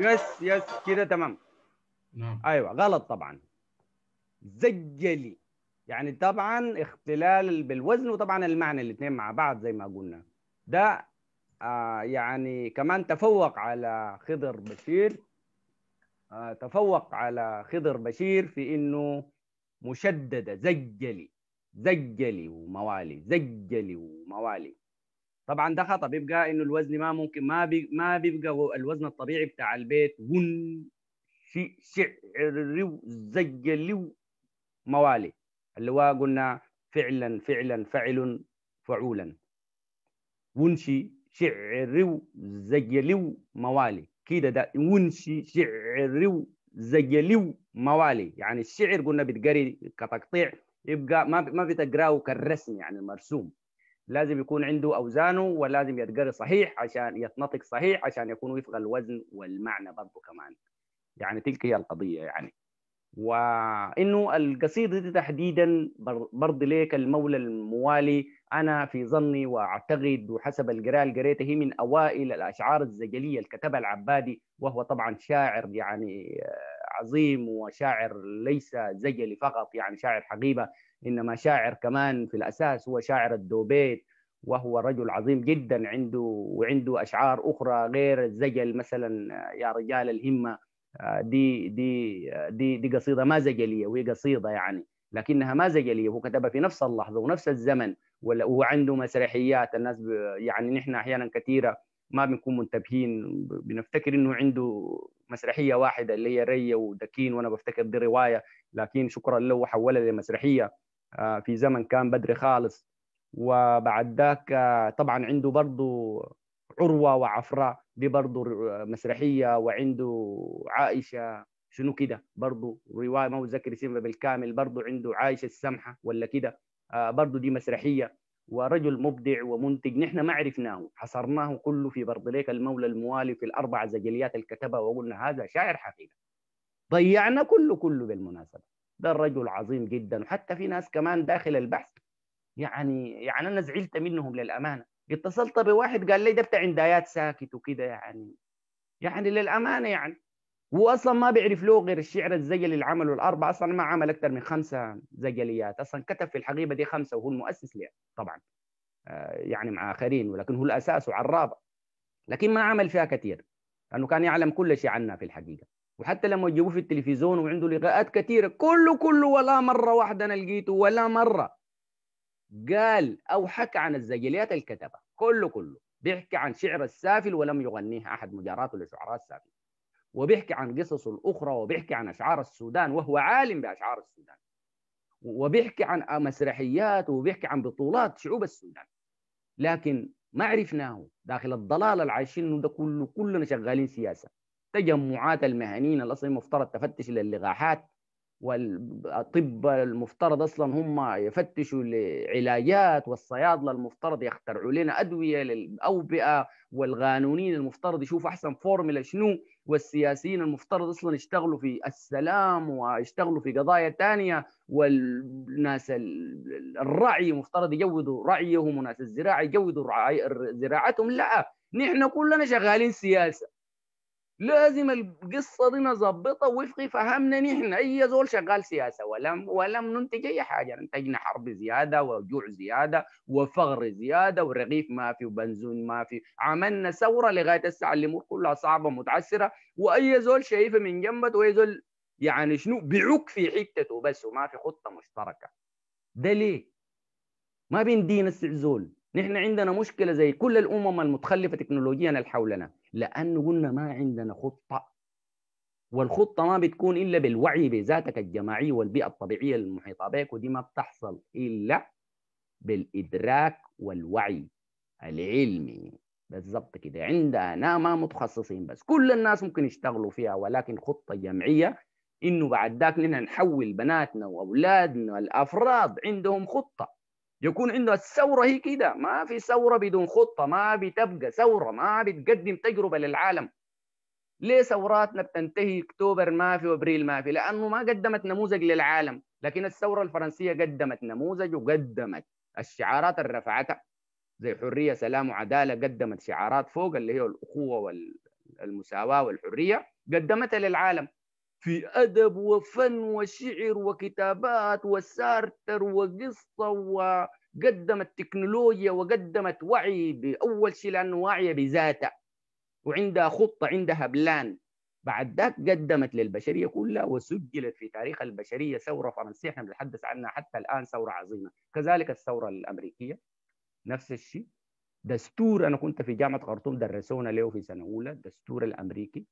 B: يس يس كده تمام نعم ايوه غلط طبعا زجلي يعني طبعا اختلال بالوزن وطبعا المعنى الاثنين مع بعض زي ما قلنا ده آه يعني كمان تفوق على خضر بشير آه تفوق على خضر بشير في انه مشدده زجلي زجلي وموالي زجلي وموالي طبعا ده خطا بيبقى انه الوزن ما ممكن ما بي ما بيبقى الوزن الطبيعي بتاع البيت ون شي زي زجليو موالي اللي هو قلنا فعلا فعلا فعل فعولا ونشي زي زجليو موالي كده ده ونشي زي زجليو موالي يعني الشعر قلنا بتقري كتقطيع يبقى ما ما بتقراه كالرسم يعني مرسوم لازم يكون عنده اوزانه ولازم يتقري صحيح عشان يتنطق صحيح عشان يكون وفق الوزن والمعنى برضه كمان يعني تلك هي القضيه يعني وانه القصيده دي تحديدا برضه ليك المولى الموالي انا في ظني واعتقد وحسب القراءه اللي قريتها هي من اوائل الاشعار الزجليه اللي كتبها العبادي وهو طبعا شاعر يعني آه، عظيم وشاعر ليس زجلي فقط يعني شاعر حقيبه انما شاعر كمان في الاساس هو شاعر الدوبيت وهو رجل عظيم جدا عنده وعنده اشعار اخرى غير الزجل مثلا آه، يا رجال الهمه آه، دي دي آه، دي دي قصيده ما زجليه وهي قصيده يعني لكنها ما زجليه هو كتبها في نفس اللحظه ونفس الزمن وعنده مسرحيات الناس يعني نحن احيانا كثيره ما بنكون منتبهين بنفتكر انه عنده مسرحيه واحده اللي هي ريه ودكين وانا بفتكر دي روايه لكن شكرا له حولها لمسرحيه آه، في زمن كان بدري خالص وبعد ذاك آه، طبعا عنده برضه عروة وعفراء دي برضه آه، مسرحية وعنده عائشة شنو كده برضه رواية ما بتذكر اسمها بالكامل برضه عنده عائشة السمحة ولا كده برضه دي مسرحية ورجل مبدع ومنتج نحن ما عرفناه حصرناه كله في برضليك المولى الموالي في الأربع زجليات الكتبة وقلنا هذا شاعر حقيقة ضيعنا كله كله بالمناسبة ده الرجل عظيم جدا وحتى في ناس كمان داخل البحث يعني يعني انا زعلت منهم للامانه اتصلت بواحد قال لي ده بتاع اندايات ساكت وكده يعني يعني للامانه يعني هو اصلا ما بيعرف له غير الشعر الزجلي اللي عمله الاربعه اصلا ما عمل اكثر من خمسه زجليات اصلا كتب في الحقيبه دي خمسه وهو المؤسس لها طبعا آه، يعني مع اخرين ولكن هو الاساس وعرابه لكن ما عمل فيها كثير لانه كان يعلم كل شيء عنا في الحقيقه وحتى لما يجيبوه في التلفزيون وعنده لقاءات كثيره كله كله ولا مره واحده انا لقيته ولا مره قال او حكى عن الزجليات الكتبه كله كله بيحكي عن شعر السافل ولم يغنيه احد مجاراته لشعراء السافل وبيحكي عن قصصه الاخرى وبيحكي عن اشعار السودان وهو عالم باشعار السودان وبيحكي عن مسرحيات وبيحكي عن بطولات شعوب السودان لكن ما عرفناه داخل الضلال اللي عايشينه ده كله كلنا شغالين سياسه تجمعات المهنيين الاصل المفترض تفتش للقاحات والطب المفترض اصلا هم يفتشوا لعلاجات والصيادله المفترض يخترعوا لنا ادويه للاوبئه والقانونيين المفترض يشوفوا احسن فورمولا شنو والسياسيين المفترض اصلا يشتغلوا في السلام ويشتغلوا في قضايا ثانيه والناس الرعي مفترض يجودوا رعيهم وناس الزراعه يجودوا زراعتهم لا نحن كلنا شغالين سياسه لازم القصه دي نظبطها وفق فهمنا نحن اي زول شغال سياسه ولم ولم ننتج اي حاجه انتجنا حرب زياده وجوع زياده وفقر زياده ورغيف ما في وبنزون ما في عملنا ثوره لغايه الساعه الامور كلها صعبه متعسره واي زول شايفه من جنبه واي زول يعني شنو بيعك في حتته بس وما في خطه مشتركه ده ليه؟ ما بين دين الزول نحن عندنا مشكله زي كل الامم المتخلفه تكنولوجيا حولنا لانه قلنا ما عندنا خطه والخطه ما بتكون الا بالوعي بذاتك الجماعي والبيئه الطبيعيه المحيطه بك ودي ما بتحصل الا بالادراك والوعي العلمي بالضبط كده عندنا ما متخصصين بس كل الناس ممكن يشتغلوا فيها ولكن خطه جمعيه انه بعد ذاك نحن نحول بناتنا واولادنا الافراد عندهم خطه يكون عنده الثوره هي كده ما في ثوره بدون خطه ما بتبقى ثوره ما بتقدم تجربه للعالم ليه ثوراتنا بتنتهي اكتوبر ما في وابريل ما في لانه ما قدمت نموذج للعالم لكن الثوره الفرنسيه قدمت نموذج وقدمت الشعارات اللي رفعتها زي حريه سلام وعداله قدمت شعارات فوق اللي هي الاخوه والمساواه والحريه قدمتها للعالم في أدب وفن وشعر وكتابات وسارتر وقصة وقدمت تكنولوجيا وقدمت وعي بأول شيء لأنه واعية بذاتها وعندها خطة عندها بلان بعد ذاك قدمت للبشرية كلها وسجلت في تاريخ البشرية ثورة فرنسية احنا بنتحدث عنها حتى الآن ثورة عظيمة كذلك الثورة الأمريكية نفس الشيء دستور أنا كنت في جامعة خرطوم درسونا له في سنة أولى الدستور الأمريكي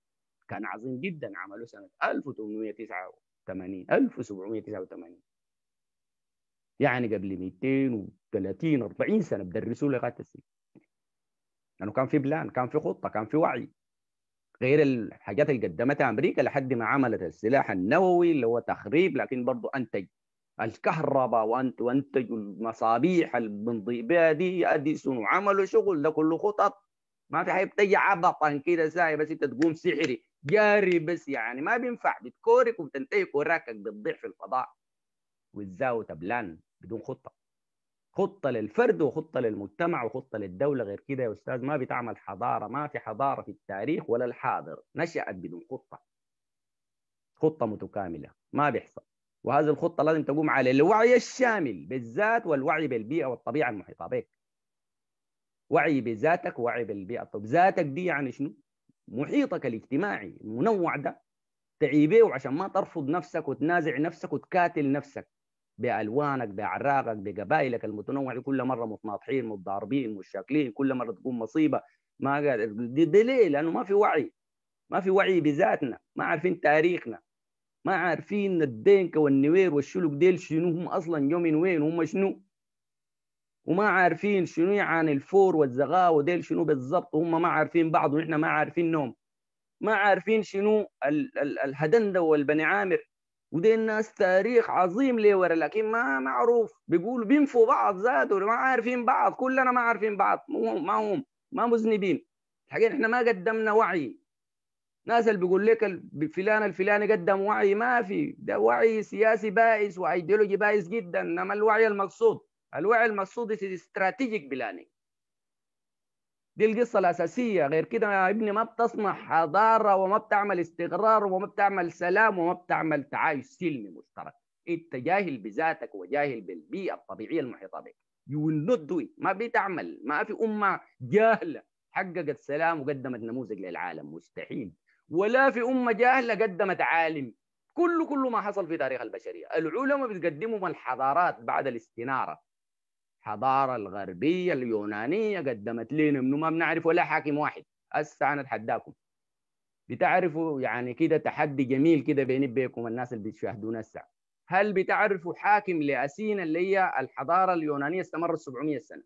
B: كان عظيم جدا عمله سنة 1889 1789 يعني قبل 230 40 سنة بدرسوا لغاية السنة لأنه كان في بلان كان في خطة كان في وعي غير الحاجات اللي قدمتها أمريكا لحد ما عملت السلاح النووي اللي هو تخريب لكن برضه أنتج الكهرباء وانت وانتجوا المصابيح البنضيبيه دي اديسون وعملوا شغل ده كله خطط ما في حاجه بتجي عبطا كده ساي بس انت تقوم سحري جاري بس يعني ما بينفع بتكورك وبتنتهي كوراكك بتضيع في الفضاء والزاو تبلان بدون خطه خطه للفرد وخطه للمجتمع وخطه للدوله غير كده يا استاذ ما بتعمل حضاره ما في حضاره في التاريخ ولا الحاضر نشات بدون خطه خطه متكامله ما بيحصل وهذه الخطه لازم تقوم على الوعي الشامل بالذات والوعي بالبيئه والطبيعه المحيطه بك وعي بذاتك وعي بالبيئه طب ذاتك دي يعني شنو محيطك الاجتماعي المنوع ده تعيبه عشان ما ترفض نفسك وتنازع نفسك وتكاتل نفسك بالوانك بعراقك بقبائلك المتنوعه كل مره متناطحين متضاربين متشاكلين كل مره تكون مصيبه ما قادر دي, دي ليه؟ لانه ما في وعي ما في وعي بذاتنا ما عارفين تاريخنا ما عارفين الدينك والنوير والشلوك ديل شنو هم اصلا يومين وين هم شنو وما عارفين شنو يعني الفور والزغاوه وديل شنو بالضبط وهم ما عارفين بعض ونحن ما عارفين نوم ما عارفين شنو ال ال الهدندة والبني عامر ودي الناس تاريخ عظيم ليه ورا لكن ما معروف بيقولوا بينفوا بعض زادوا ما عارفين بعض كلنا ما عارفين بعض ما هم ما مذنبين الحقيقة احنا ما قدمنا وعي ناس اللي بيقول لك فلان الفلاني قدم وعي ما في ده وعي سياسي بائس وايديولوجي بائس جدا انما الوعي المقصود الوعي المقصود استراتيجيك بلانينج دي القصة الأساسية غير كده يا ابني ما بتصنع حضارة وما بتعمل استقرار وما بتعمل سلام وما بتعمل تعايش سلمي مشترك أنت جاهل بذاتك وجاهل بالبيئة الطبيعية المحيطة بك يو ويل نوت دو ما بتعمل ما في أمة جاهلة حققت سلام وقدمت نموذج للعالم مستحيل ولا في أمة جاهلة قدمت عالم كل كل ما حصل في تاريخ البشرية العلماء بتقدمهم الحضارات بعد الاستنارة الحضاره الغربيه اليونانيه قدمت لنا انه ما بنعرف ولا حاكم واحد هسه انا اتحداكم بتعرفوا يعني كده تحدي جميل كده بيني بيكم الناس اللي بتشاهدونا هسه هل بتعرفوا حاكم لاسينا اللي هي الحضاره اليونانيه استمرت 700 سنه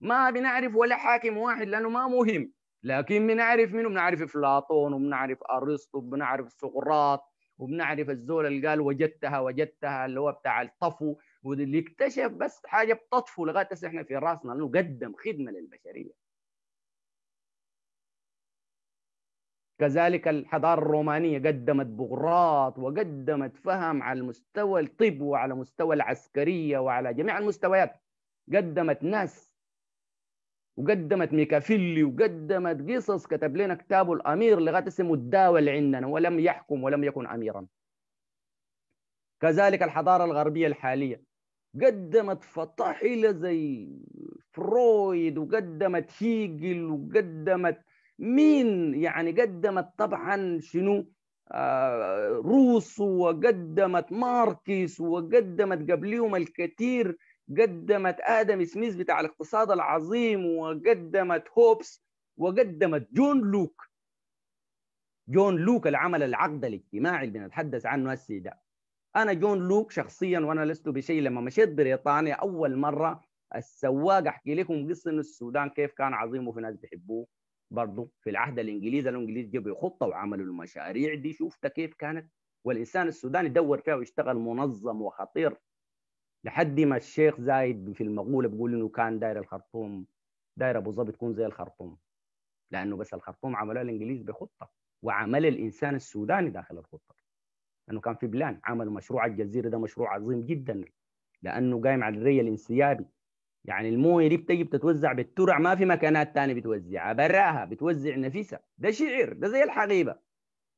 B: ما بنعرف ولا حاكم واحد لانه ما مهم لكن بنعرف منه بنعرف افلاطون وبنعرف ارسطو وبنعرف سقراط وبنعرف الزول اللي قال وجدتها وجدتها اللي هو بتاع الطفو واللي اكتشف بس حاجه بتطفو لغايه هسه احنا في راسنا لانه قدم خدمه للبشريه كذلك الحضارة الرومانية قدمت بغراط وقدمت فهم على المستوى الطب وعلى مستوى العسكرية وعلى جميع المستويات قدمت ناس وقدمت ميكافيلي وقدمت قصص كتب لنا كتابه الأمير لغاية اسمه الداول عندنا ولم يحكم ولم يكن أميرا كذلك الحضارة الغربية الحالية قدمت فطاحله زي فرويد وقدمت هيجل وقدمت مين يعني قدمت طبعا شنو آه روس وقدمت ماركس وقدمت قبليهم الكثير قدمت ادم سميث بتاع الاقتصاد العظيم وقدمت هوبس وقدمت جون لوك جون لوك العمل العقد الاجتماعي اللي بنتحدث عنه هسه ده انا جون لوك شخصيا وانا لست بشيء لما مشيت بريطانيا اول مره السواق احكي لكم قصه انه السودان كيف كان عظيم وفي ناس بيحبوه برضه في العهد الانجليزي الانجليز جابوا خطه وعملوا المشاريع دي شفتها كيف كانت والانسان السوداني دور فيها واشتغل منظم وخطير لحد ما الشيخ زايد في المقوله بيقول انه كان داير الخرطوم داير ابو ظبي تكون زي الخرطوم لانه بس الخرطوم عملوها الانجليز بخطه وعمل الانسان السوداني داخل الخطه لانه كان في بلان عملوا مشروع الجزيره ده مشروع عظيم جدا لانه قايم على الري الانسيابي يعني المويه دي بتجي بتتوزع بالترع ما في مكانات ثانيه بتوزعها براها بتوزع نفسها ده شعر ده زي الحقيبه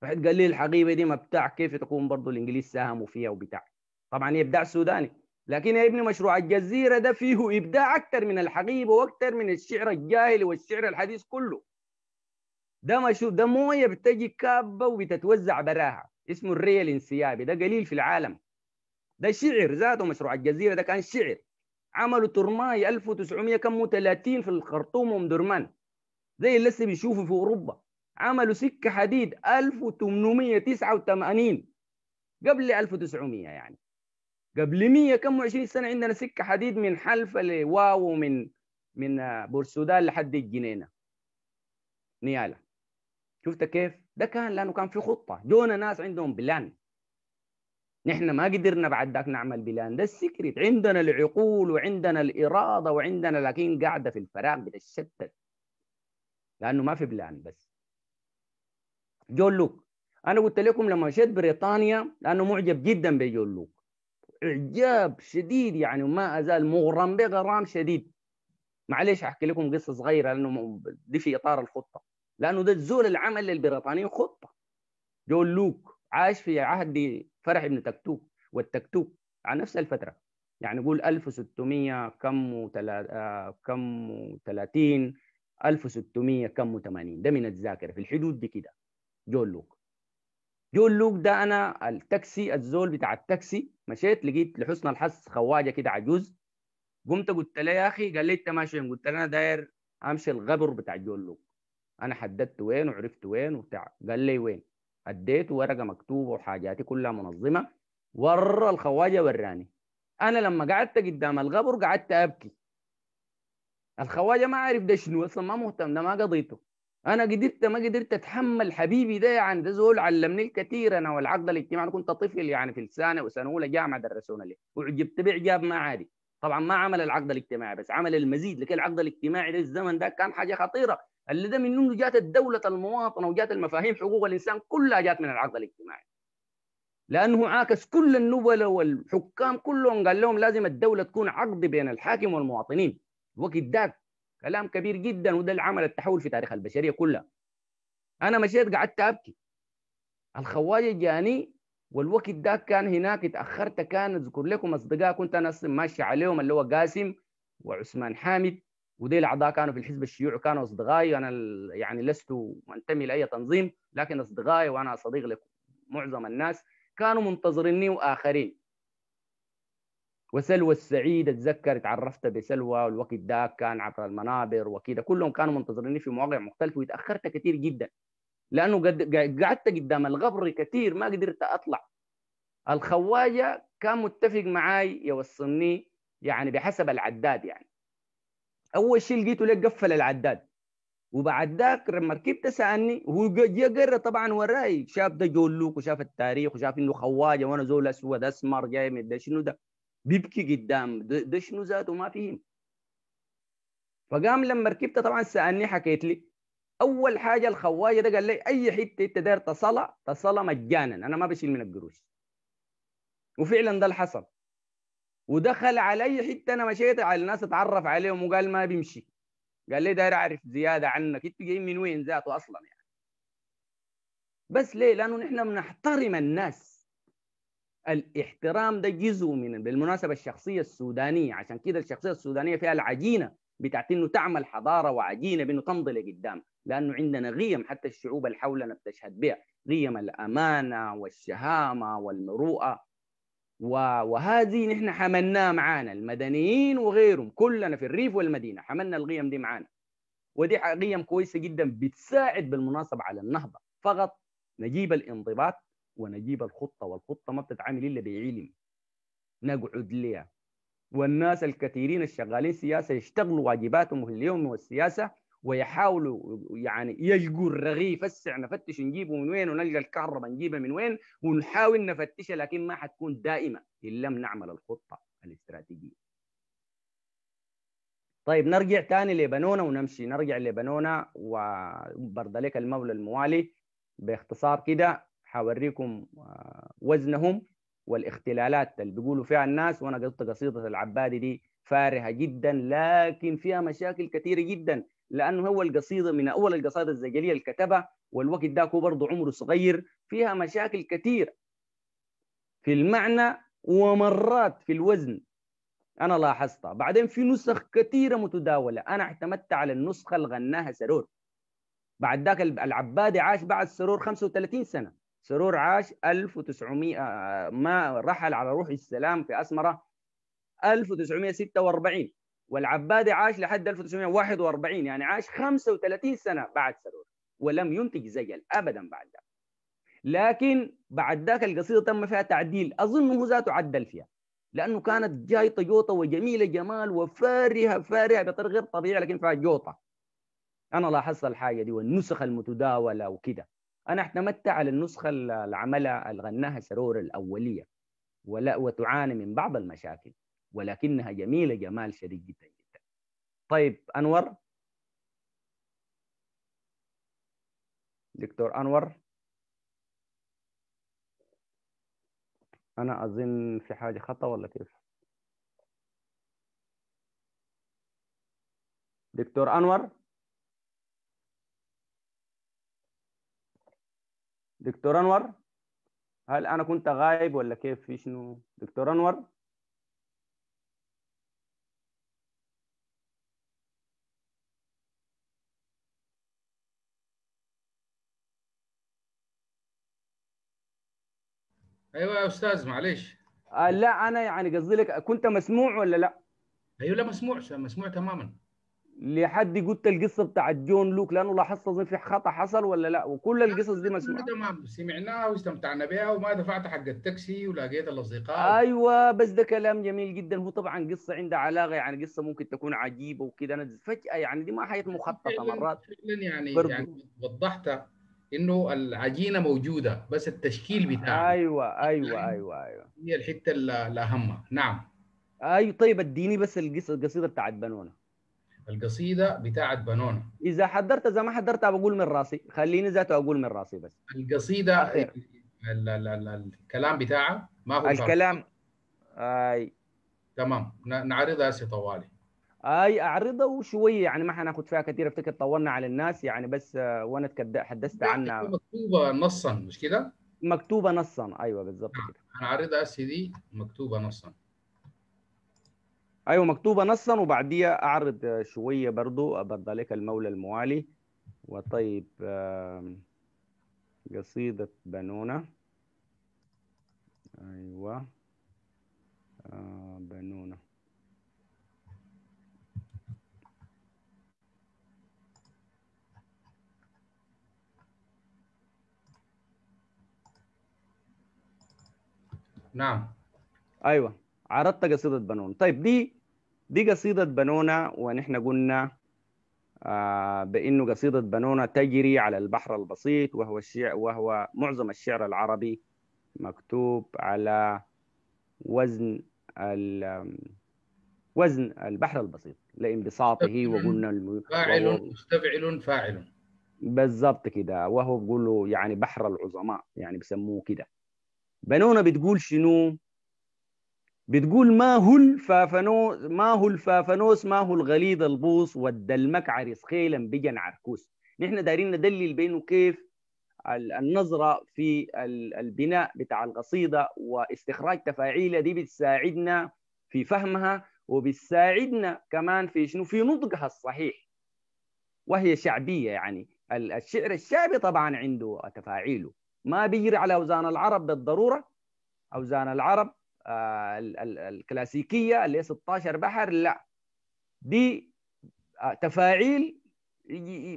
B: واحد قال لي الحقيبه دي ما بتاع كيف تكون برضه الانجليز ساهموا فيها وبتاع طبعا هي ابداع سوداني لكن يا ابني مشروع الجزيره ده فيه ابداع اكثر من الحقيبه واكثر من الشعر الجاهلي والشعر الحديث كله ده مشروع ده مويه بتجي كابه وبتتوزع براها اسمه الري الانسيابي ده قليل في العالم ده شعر ذاته مشروع الجزيرة ده كان شعر عملوا ترماي 1930 في الخرطوم ومدرمان زي اللي لسه بيشوفوا في أوروبا عملوا سكة حديد 1889 قبل 1900 يعني قبل 100 كم 20 سنة عندنا سكة حديد من حلفة لواو ومن من بورسودان لحد الجنينة نيالا شفت كيف؟ ده كان لانه كان في خطه جونا ناس عندهم بلان نحن ما قدرنا بعد ذاك نعمل بلان ده السكرت عندنا العقول وعندنا الاراده وعندنا لكن قاعده في الفراغ بتتشتت لانه ما في بلان بس جون لوك انا قلت لكم لما مشيت بريطانيا لانه معجب جدا بجون لوك اعجاب شديد يعني وما ازال مغرم بغرام شديد معلش احكي لكم قصه صغيره لانه دي في اطار الخطه لانه ده الزول العمل للبريطانيين خطه جون لوك عاش في عهد فرح ابن تكتوك والتكتوك على نفس الفتره يعني قول 1600 كم وتلا... آه كم و30 1600 كم و80 ده من الذاكره في الحدود دي كده جون لوك جون لوك ده انا التاكسي الزول بتاع التاكسي مشيت لقيت لحسن الحظ خواجه كده عجوز قمت قلت له يا اخي قال لي انت ماشي قلت له انا داير امشي الغبر بتاع جون لوك انا حددت وين وعرفت وين وبتاع قال لي وين اديته ورقه مكتوبه وحاجاتي كلها منظمه ور الخواجه وراني انا لما قعدت قدام القبر قعدت ابكي الخواجه ما عارف ده شنو اصلا ما مهتم ده ما قضيته انا قدرت ما قدرت اتحمل حبيبي ده يعني ده زول علمني الكثير انا والعقد الاجتماعي كنت طفل يعني في السنه وسنه اولى جامعه درسونا لي وعجبت باعجاب ما عادي طبعا ما عمل العقد الاجتماعي بس عمل المزيد لكن العقد الاجتماعي للزمن الزمن ده كان حاجه خطيره اللي ده من انه جات الدوله المواطنه وجات المفاهيم حقوق الانسان كلها جات من العقد الاجتماعي لانه عاكس كل النبلاء والحكام كلهم قال لهم لازم الدوله تكون عقد بين الحاكم والمواطنين الوقت ذاك كلام كبير جدا وده اللي عمل التحول في تاريخ البشريه كلها انا مشيت قعدت ابكي الخواجه جاني والوقت ذاك كان هناك اتاخرت كان اذكر لكم اصدقاء كنت انا ماشي عليهم اللي هو قاسم وعثمان حامد ودي الاعضاء كانوا في الحزب الشيوعي كانوا اصدقائي انا يعني لست منتمي لاي تنظيم لكن اصدقائي وانا صديق لمعظم الناس كانوا منتظريني واخرين وسلوى السعيد اتذكر تعرفت بسلوى والوقت ده كان عبر المنابر وكده كلهم كانوا منتظريني في مواقع مختلفه وتاخرت كثير جدا لانه قد قعدت قدام الغبر كثير ما قدرت اطلع الخواجه كان متفق معاي يوصلني يعني بحسب العداد يعني اول شيء لقيته ليه قفل العداد وبعد ذاك لما ركبت سالني وهو جا قرا طبعا وراي شاف ده جولوك وشاف التاريخ وشاف انه خواجه وانا زول اسود اسمر جاي من ده شنو ده بيبكي قدام ده, شنو ذاته ما فهم فقام لما ركبت طبعا سالني حكيت لي اول حاجه الخواجه ده قال لي اي حته انت داير تصلى تصلى مجانا انا ما بشيل منك قروش وفعلا ده اللي حصل ودخل على حتى انا مشيت على الناس اتعرف عليهم وقال ما بيمشي قال لي داير اعرف زياده عنك انت جاي من وين ذاته اصلا يعني بس ليه لانه نحن بنحترم الناس الاحترام ده جزء من بالمناسبه الشخصيه السودانيه عشان كده الشخصيه السودانيه فيها العجينه بتاعت انه تعمل حضاره وعجينه بانه تمضي لقدام لانه عندنا قيم حتى الشعوب اللي حولنا بتشهد بها قيم الامانه والشهامه والمروءه وهذه نحن حملناها معانا المدنيين وغيرهم كلنا في الريف والمدينه حملنا القيم دي معانا ودي قيم كويسه جدا بتساعد بالمناسبه على النهضه فقط نجيب الانضباط ونجيب الخطه والخطه ما بتتعامل الا بعلم نقعد ليها والناس الكثيرين الشغالين سياسه يشتغلوا واجباتهم اليوم والسياسه ويحاولوا يعني يلقوا الرغيف هسه نفتش نجيبه من وين ونلقى الكهرباء نجيبها من وين ونحاول نفتشها لكن ما حتكون دائمه ان لم نعمل الخطه الاستراتيجيه. طيب نرجع تاني لبنونا ونمشي نرجع لبنونا وبردلك المولى الموالي باختصار كده حوريكم آه، وزنهم والاختلالات اللي بيقولوا فيها الناس وانا قلت قصيده العبادي دي فارهه جدا لكن فيها مشاكل كثيره جدا لانه هو القصيده من اول القصائد الزجليه اللي كتبها والوقت ذاك هو برضه عمره صغير فيها مشاكل كثيره في المعنى ومرات في الوزن انا لاحظتها بعدين في نسخ كثيره متداوله انا اعتمدت على النسخه اللي غناها سرور بعد ذاك العبادي عاش بعد سرور 35 سنه سرور عاش 1900 آه، ما رحل على روح السلام في اسمره 1946 والعبادي عاش لحد 1941 يعني عاش 35 سنة بعد سرور ولم ينتج زجل أبدا بعد ذلك لكن بعد ذاك القصيدة تم فيها تعديل أظن هو ذاته عدل فيها لأنه كانت جايطة جوطة وجميلة جمال وفارهة فارهة بطريقة غير طبيعية لكن فيها جوطة أنا لاحظت الحاجة دي والنسخ المتداولة وكده أنا اعتمدت على النسخة العملة اللي غناها سرور الأولية ولا وتعاني من بعض المشاكل ولكنها جميلة جمال شديد جدا جدا طيب أنور دكتور أنور أنا أظن في حاجة خطأ ولا كيف دكتور أنور دكتور أنور هل أنا كنت غايب ولا كيف في شنو دكتور أنور
A: ايوه يا استاذ معلش
B: آه لا انا يعني قصدي لك كنت مسموع
A: ولا لا؟ ايوه لا مسموع مسموع تماما
B: لحد قلت القصه بتاعت جون لوك لانه لاحظت اظن في خطا حصل ولا لا وكل القصص دي مسموعه
A: تمام سمعناها واستمتعنا بها وما دفعت حق التاكسي ولقيت الاصدقاء
B: ايوه بس ده كلام جميل جدا هو طبعا قصه عندها علاقه يعني قصه ممكن تكون عجيبه وكده انا فجاه يعني دي ما حاجه مخططه مرات
A: يعني برضو. يعني وضحتها انه العجينه موجوده بس التشكيل بتاعها ايوه ايوه يعني ايوه ايوه هي الحته الاهم نعم ايوه طيب اديني بس القصيده بتاعت بنونه القصيده بتاعت بنونه اذا
B: حضرت اذا ما حضرتها بقول من راسي خليني ذاته اقول من راسي بس القصيده
A: ال ال ال الكلام بتاعها ما هو الكلام اي تمام نعرضها سي طوالي اي اعرضه شويه يعني ما حناخذ فيها كثير افتكر طولنا على
B: الناس يعني بس آه، وانا حدثت عنها مكتوبه نصا مش كده؟ مكتوبه نصا ايوه بالظبط نعم.
A: كده انا يا سيدي مكتوبه نصا
B: ايوه مكتوبه نصا وبعديها اعرض شويه برضو برضه لك المولى الموالي وطيب قصيده بنونه
A: ايوه آه، بنونه نعم
B: ايوه عرضت قصيده بنون طيب دي دي قصيده بنونه ونحن قلنا آه بانه قصيده بنونه تجري على البحر البسيط وهو الشعر وهو معظم الشعر العربي مكتوب على وزن ال وزن البحر البسيط لانبساطه وقلنا الم... فاعل
A: مستفعل فاعل
B: بالضبط كده وهو بيقولوا يعني بحر العظماء يعني بسموه كده بنونا بتقول شنو بتقول ما هو الفافنوس ما هو الفافنوس ما هو الغليظ البوص والدلمك عرس خيلا بجن عركوس نحن دايرين ندلل بينه كيف النظرة في البناء بتاع القصيدة واستخراج تفاعيلها دي بتساعدنا في فهمها وبتساعدنا كمان في شنو في نطقها الصحيح وهي شعبية يعني الشعر الشعبي طبعا عنده تفاعيله ما بيجري على اوزان العرب بالضروره اوزان العرب آه، الكلاسيكيه اللي هي 16 بحر لا دي آه، تفاعيل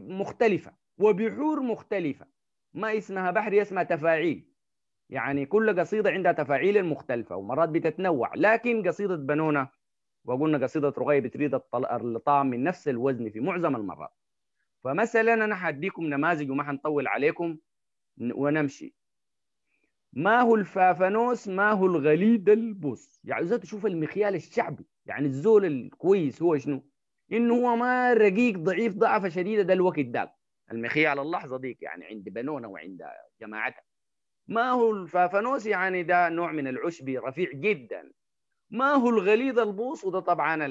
B: مختلفه وبحور مختلفه ما اسمها بحر اسمها تفاعيل يعني كل قصيده عندها تفاعيل مختلفه ومرات بتتنوع لكن قصيده بنونه وقلنا قصيده رغيه بتريد الطعم من نفس الوزن في معظم المرات فمثلا انا حديكم نماذج وما حنطول عليكم ونمشي ما هو الفافانوس ما هو الغليد البوس يعني اذا تشوف المخيال الشعبي يعني الزول الكويس هو شنو انه هو ما رقيق ضعيف ضعفه شديده ده الوقت ده المخيال اللحظه ديك يعني عند بنونه وعند جماعتها ما هو الفافانوس يعني ده نوع من العشبي رفيع جدا ما هو الغليظ البوص وده طبعا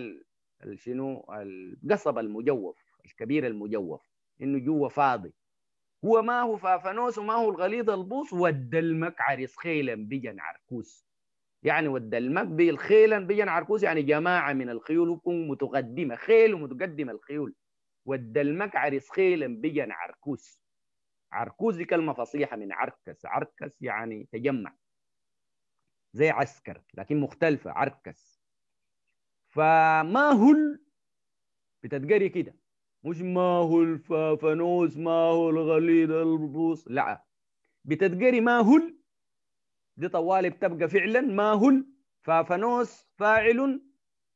B: الشنو شنو القصب المجوف الكبير المجوف انه جوه فاضي هو ما هو فافانوس وما هو الغليظ البوص ودى عريس خيلا بجن عركوس يعني ودى بالخيلا بيجن بجن عركوس يعني جماعه من الخيول وكون متقدمه خيل ومتقدمه الخيول ودى عريس خيلا بجن عركوس عركوس دي كلمه فصيحه من عركس عركس يعني تجمع زي عسكر لكن مختلفه عركس فما هل بتتقري كده مش ما هو الفافنوس ما هو الغليل البوص لا بتتقري ما هو دي طوالي بتبقى فعلا ما هو فافنوس فاعل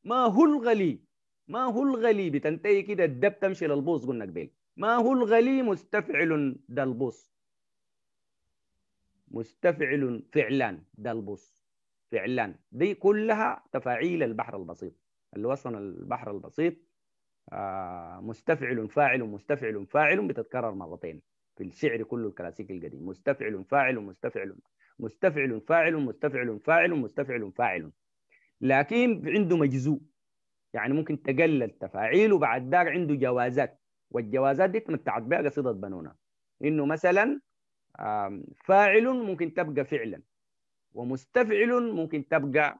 B: ما هو الغلي ما هو الغلي بتنتهي كده الدب تمشي للبوص قلنا قبل ما هو الغلي مستفعل ده البوص مستفعل فعلان ده البوص فعلان دي كلها تفاعيل البحر البسيط اللي وصلنا البحر البسيط آه، مستفعل فاعل مستفعل فاعل بتتكرر مرتين في الشعر كله الكلاسيكي القديم مستفعل فاعل مستفعل مستفعل فاعل مستفعل فاعل مستفعل فاعل لكن عنده مجزوء يعني ممكن تقلل تفاعيل وبعد ذاك عنده جوازات والجوازات دي تمتعت بها قصيدة بنونا إنه مثلا فاعل ممكن تبقى فعلا ومستفعل ممكن تبقى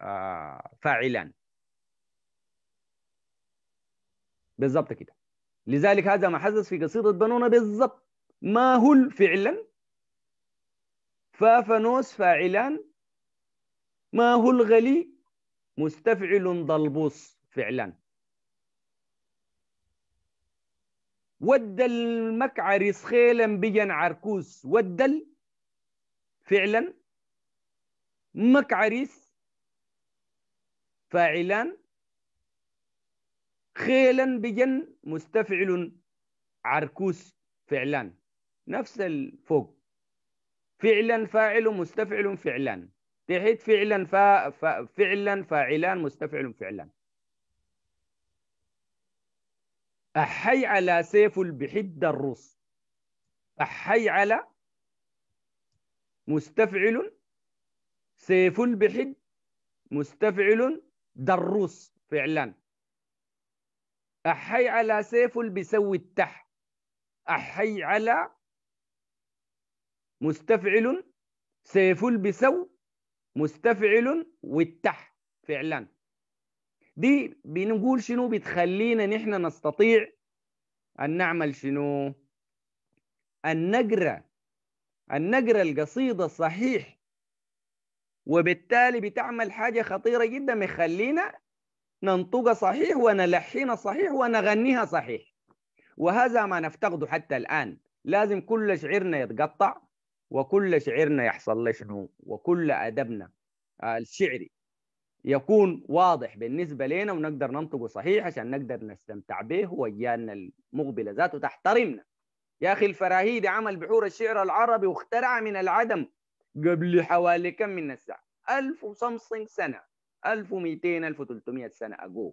B: آه، فاعلا بالظبط كده لذلك هذا ما حدث في قصيدة بنونة بالظبط ما هل فعلا فافنوس فاعلان ما هو الغلي مستفعل ضلبوس فعلا ود المكعرس خيلا بجن عركوس ودل فعلا مكعريس فاعلان خيلا بجن مستفعل عركوس فعلان نفس الفوق فعلا فاعل مستفعل فعلان تحت فعلا فا فا فعلا فاعلان مستفعل فعلان أحي على سيف البحد الروس أحي على مستفعل سيف البحد مستفعل دروس فعلان أحي على سيف بسوي التح أحي على مستفعل سيف بسو مستفعل والتح فعلا دي بنقول شنو بتخلينا نحن نستطيع أن نعمل شنو أن نقرأ أن نقرأ القصيدة صحيح وبالتالي بتعمل حاجة خطيرة جدا بيخلينا ننطق صحيح ونلحن صحيح ونغنيها صحيح وهذا ما نفتقده حتى الآن لازم كل شعرنا يتقطع وكل شعرنا يحصل له شنو وكل أدبنا آه، الشعري يكون واضح بالنسبة لنا ونقدر ننطقه صحيح عشان نقدر نستمتع به ويانا المقبلة ذاته تحترمنا يا أخي الفراهيدي عمل بحور الشعر العربي واخترع من العدم قبل حوالي كم من الساعة ألف وسمسنج سنة 1200 1300 سنه اجو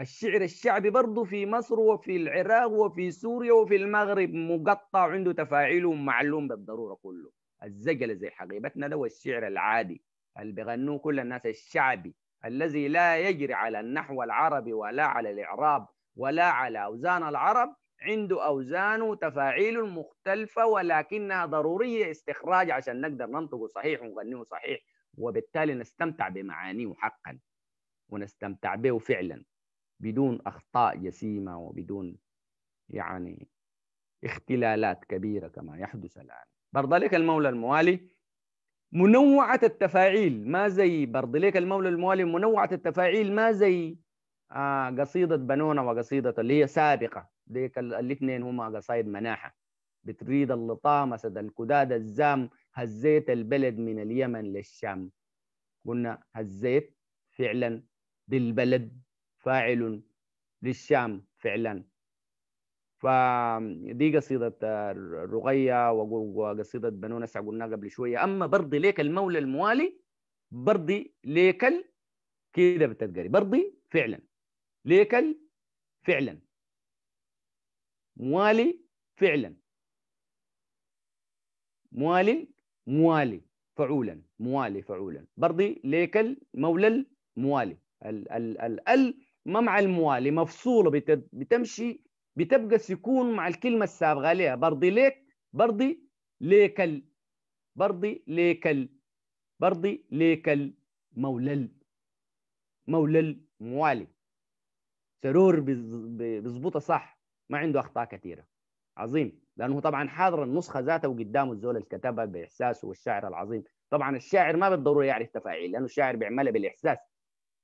B: الشعر الشعبي برضو في مصر وفي العراق وفي سوريا وفي المغرب مقطع عنده تفاعيله معلوم بالضروره كله الزجل زي حقيبتنا ده والشعر العادي اللي بيغنوه كل الناس الشعبي الذي لا يجري على النحو العربي ولا على الاعراب ولا على اوزان العرب عنده اوزان وتفاعيل مختلفه ولكنها ضروريه استخراج عشان نقدر ننطقه صحيح ونغنيه صحيح وبالتالي نستمتع بمعانيه حقا ونستمتع به فعلا بدون أخطاء جسيمة وبدون يعني اختلالات كبيرة كما يحدث الآن بردلك المولى الموالي منوعة التفاعيل ما زي بردليك المولى الموالي منوعة التفاعيل ما زي آه قصيدة بنونة وقصيدة اللي هي سابقة ديك الاثنين هما قصايد مناحة بتريد اللطامة سد الكداد الزام هزيت البلد من اليمن للشام قلنا هزيت فعلا بالبلد فاعل للشام فعلا فدي قصيدة الرقية وقصيدة بنو نسع قلنا قبل شوية أما برضي ليك المولى الموالي برضي ليك ال... كده بتتقري برضي فعلا ليك ال... فعلا موالي فعلا موالي موالي فعولا موالي فعولا برضي ليكل مولل موالي ال ال ال, ال ما مع الموالي مفصوله بتمشي بتبقى سكون مع الكلمه السابقه لها برضي ليك برضي ليكل برضي ليكل برضي ليكل مولل مولل موالي سرور بيظبطها صح ما عنده اخطاء كثيره عظيم لانه طبعا حاضر النسخه ذاته وقدامه الزول اللي كتبها باحساسه والشاعر العظيم طبعا الشاعر ما بالضروره يعرف تفاعيل لانه الشاعر بيعملها بالاحساس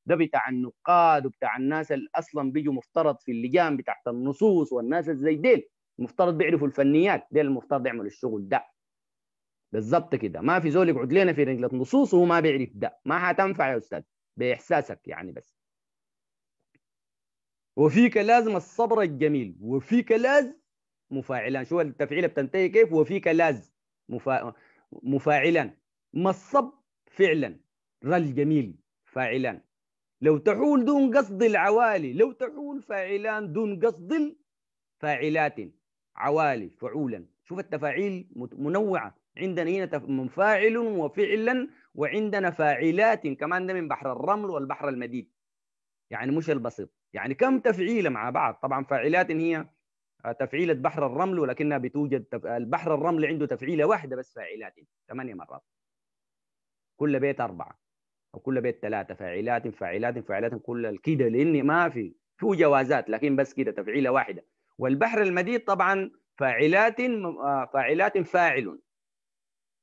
B: ده بتاع النقاد وبتاع الناس اللي اصلا بيجوا مفترض في اللجان بتاعت النصوص والناس زي ديل مفترض بيعرفوا الفنيات ديل المفترض يعملوا الشغل ده بالظبط كده ما في زول يقعد لنا في رجلة نصوص وهو ما بيعرف ده ما حتنفع يا استاذ باحساسك يعني بس وفيك لازم الصبر الجميل وفيك لازم مفاعلان شو التفعيله بتنتهي كيف وفيك لاز مفا... مفاعلان ما الصب فعلا رل جميل فاعلان لو تحول دون قصد العوالي لو تحول فاعلان دون قصد فاعلات عوالي فعولا شوف التفاعيل منوعة عندنا هنا منفاعل وفعلا وعندنا فاعلات كمان ده من بحر الرمل والبحر المديد يعني مش البسيط يعني كم تفعيلة مع بعض طبعا فاعلات هي تفعيلة بحر الرمل ولكنها بتوجد البحر الرمل عنده تفعيلة واحدة بس فاعلات ثمانية مرات كل بيت أربعة أو كل بيت ثلاثة فاعلات فاعلات فاعلات كل كده لأن ما في في جوازات لكن بس كده تفعيلة واحدة والبحر المديد طبعا فاعلات آه، فاعلات فاعل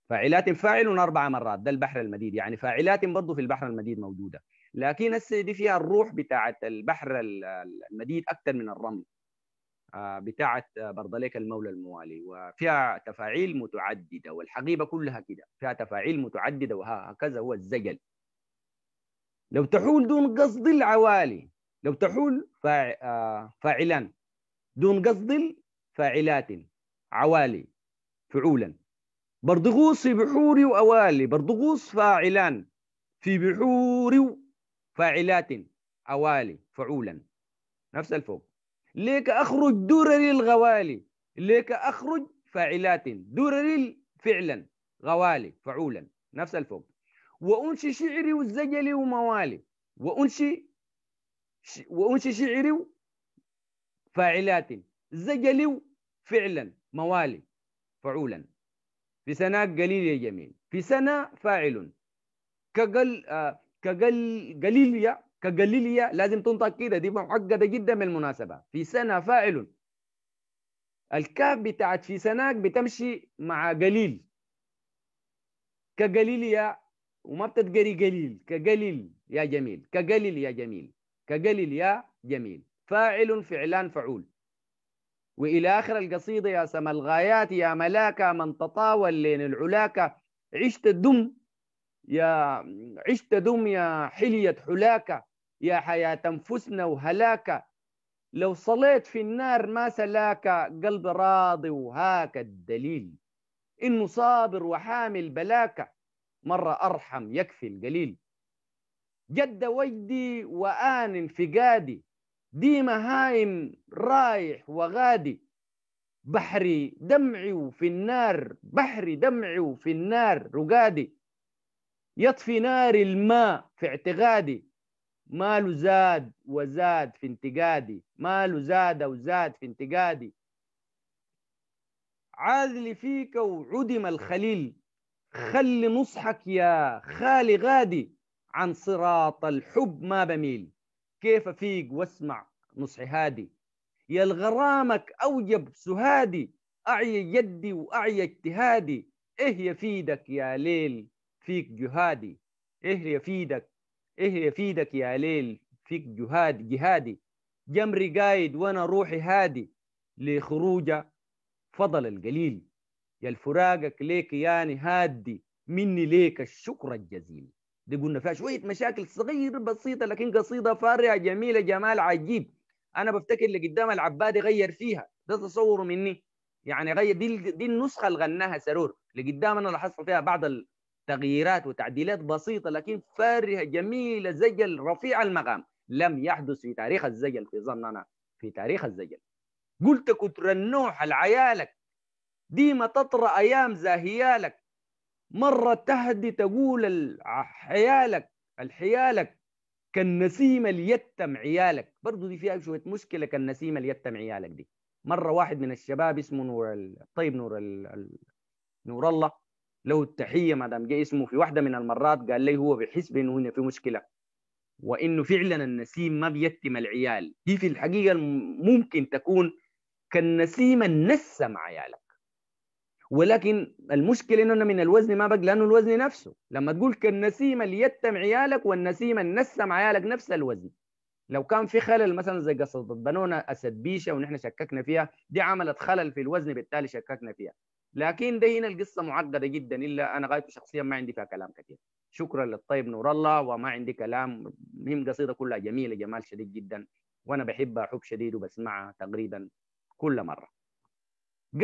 B: فاعلات فاعل أربع مرات ده البحر المديد يعني فاعلات برضه في البحر المديد موجودة لكن السيدي دي فيها الروح بتاعت البحر المديد أكثر من الرمل بتاعه برضليك المولى الموالي وفيها تفاعيل متعدده والحقيبه كلها كده فيها تفاعيل متعدده وهكذا هو الزجل لو تحول دون قصد العوالي لو تحول آه، فاعلا دون قصد فاعلات عوالي فعولا بردغوص بحوري وأوالي بردغوص فاعلان في بحوري فاعلات أوالي فعولا نفس الفوق ليك أخرج درري الغوالي ليك أخرج فاعلات درري فعلا غوالي فعولا نفس الفوق وأنشي شعري والزجلي وموالي وأنشي ش... وأنشي شعري فاعلات زجلي فعلا موالي فعولا في سنة قليل يا جميل في سنة فاعل كقل آه كقل قليل يا كجليليا لازم تنطق كده دي معقده جدا من المناسبه في سنه فاعل الكاف بتاعت في سناك بتمشي مع قليل كجليليا وما بتتقري قليل كجليل يا جميل كجليل يا جميل كجليل يا جميل فاعل فعلان فعول وإلى آخر القصيدة يا سما الغايات يا ملاكة من تطاول لين العلاكة عشت الدم يا عشت دم يا حلية حلاكة يا حياة أنفسنا وهلاكة لو صليت في النار ما سلاك قلب راضي وهاك الدليل إنه صابر وحامل بلاكة مرة أرحم يكفي القليل جد وجدي وآن انفقادي ديما هايم رايح وغادي بحري دمعي وفي النار بحري دمعي وفي النار رقادي يطفي نار الماء في اعتقادي ماله زاد وزاد في انتقادي ماله زاد وزاد في انتقادي عاذلي فيك وعدم الخليل خلي نصحك يا خالي غادي عن صراط الحب ما بميل كيف افيق واسمع نصحي هادي يا الغرامك أوجب سهادي أعي يدي وأعي اجتهادي إيه يفيدك يا ليل فيك جهادي ايه يفيدك ايه يفيدك يا ليل فيك جهاد جهادي جمري قايد وأنا روحي هادي لخروجه فضل القليل يا الفراقك ليك ياني هادي مني ليك الشكر الجزيل دي قلنا فيها شوية مشاكل صغيرة بسيطة لكن قصيدة فارعة جميلة جمال عجيب أنا بفتكر اللي قدام العبادي غير فيها ده تصوره مني يعني غير دي دي النسخة اللي غناها سرور اللي قدام أنا لاحظت فيها بعض ال... تغييرات وتعديلات بسيطة لكن فارهة جميلة زجل رفيع المقام لم يحدث في تاريخ الزجل في ظننا في تاريخ الزجل قلت كتر النوح العيالك ديما تطرأ أيام زاهيالك مرة تهدي تقول الحيالك الحيالك كالنسيم اليتم عيالك برضو دي فيها شوية مشكلة كالنسيم اليتم عيالك دي مرة واحد من الشباب اسمه نور الطيب نور ال... نور الله له التحيه ما دام جه اسمه في واحده من المرات قال لي هو بيحس بانه هنا في مشكله وانه فعلا النسيم ما بيتم العيال دي في الحقيقه ممكن تكون كالنسيم النسم عيالك ولكن المشكله انه من الوزن ما بقى لانه الوزن نفسه لما تقول كالنسيم اللي يتم عيالك والنسيم النسم عيالك نفس الوزن لو كان في خلل مثلا زي قصه البنونه اسد بيشه ونحن شككنا فيها دي عملت خلل في الوزن بالتالي شككنا فيها لكن ده هنا القصه معقده جدا الا انا غايته شخصيا ما عندي فيها كلام كثير شكرا للطيب نور الله وما عندي كلام مهم قصيده كلها جميله جمال شديد جدا وانا بحبها حب شديد وبسمعها تقريبا كل مره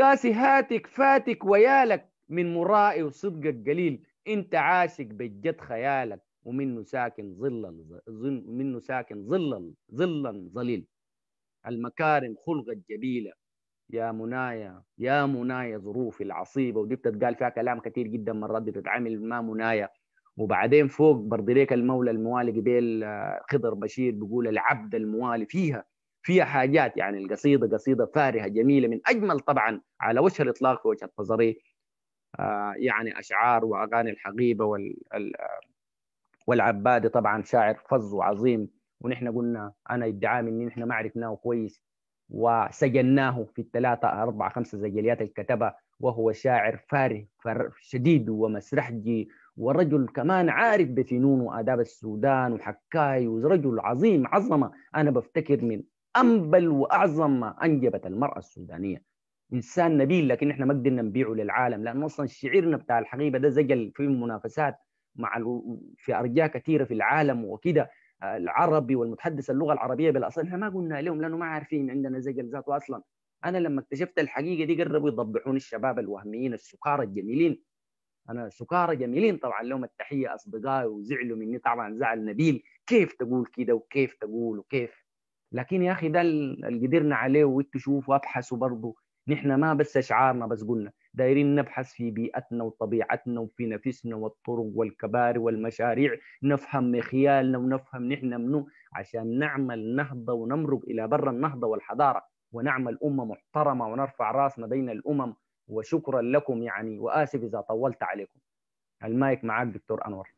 B: قاسي هاتك فاتك ويالك من مرائي وصدقك قليل انت عاشق بجد خيالك ومنه ساكن ظلا منه ساكن ظلا ظلا ظليل المكارم خلق جميله يا منايا يا منايا ظروفي العصيبه ودي بتتقال فيها كلام كثير جدا مرات بتتعامل ما منايا وبعدين فوق برضي ليك المولى الموالي قبيل آه، خضر بشير بيقول العبد الموالي فيها فيها حاجات يعني القصيده قصيده فارهه جميله من اجمل طبعا على وجه الاطلاق في وجهه نظري آه، يعني اشعار واغاني الحقيبه وال آه، والعبادي طبعا شاعر فظ وعظيم ونحن قلنا انا ادعاء مني نحن ما عرفناه كويس وسجناه في الثلاثة أربعة خمسة زجليات الكتبة وهو شاعر فارغ شديد ومسرحجي ورجل كمان عارف بفنون وآداب السودان وحكاي ورجل عظيم عظمة أنا بفتكر من أنبل وأعظم ما أنجبت المرأة السودانية إنسان نبيل لكن إحنا ما قدرنا نبيعه للعالم لأنه أصلا شعيرنا بتاع الحقيبة ده زجل في المنافسات مع في أرجاء كثيرة في العالم وكده العربي والمتحدث اللغه العربيه بالاصل احنا ما قلنا لهم لانه ما عارفين عندنا زي جلزات اصلا انا لما اكتشفت الحقيقه دي قربوا يضبحون الشباب الوهميين السكارى الجميلين انا سكارى جميلين طبعا لهم التحيه اصدقائي وزعلوا مني طبعا زعل نبيل كيف تقول كده وكيف تقول وكيف لكن يا اخي ده اللي قدرنا عليه وانتوا شوفوا ابحثوا برضه نحن ما بس شعارنا بس قلنا دايرين نبحث في بيئتنا وطبيعتنا وفي نفسنا والطرق والكباري والمشاريع نفهم مخيالنا ونفهم نحن منو عشان نعمل نهضة ونمرق إلى برا النهضة والحضارة ونعمل أمة محترمة ونرفع راسنا بين الأمم وشكرا لكم يعني وآسف إذا طولت عليكم المايك معك دكتور أنور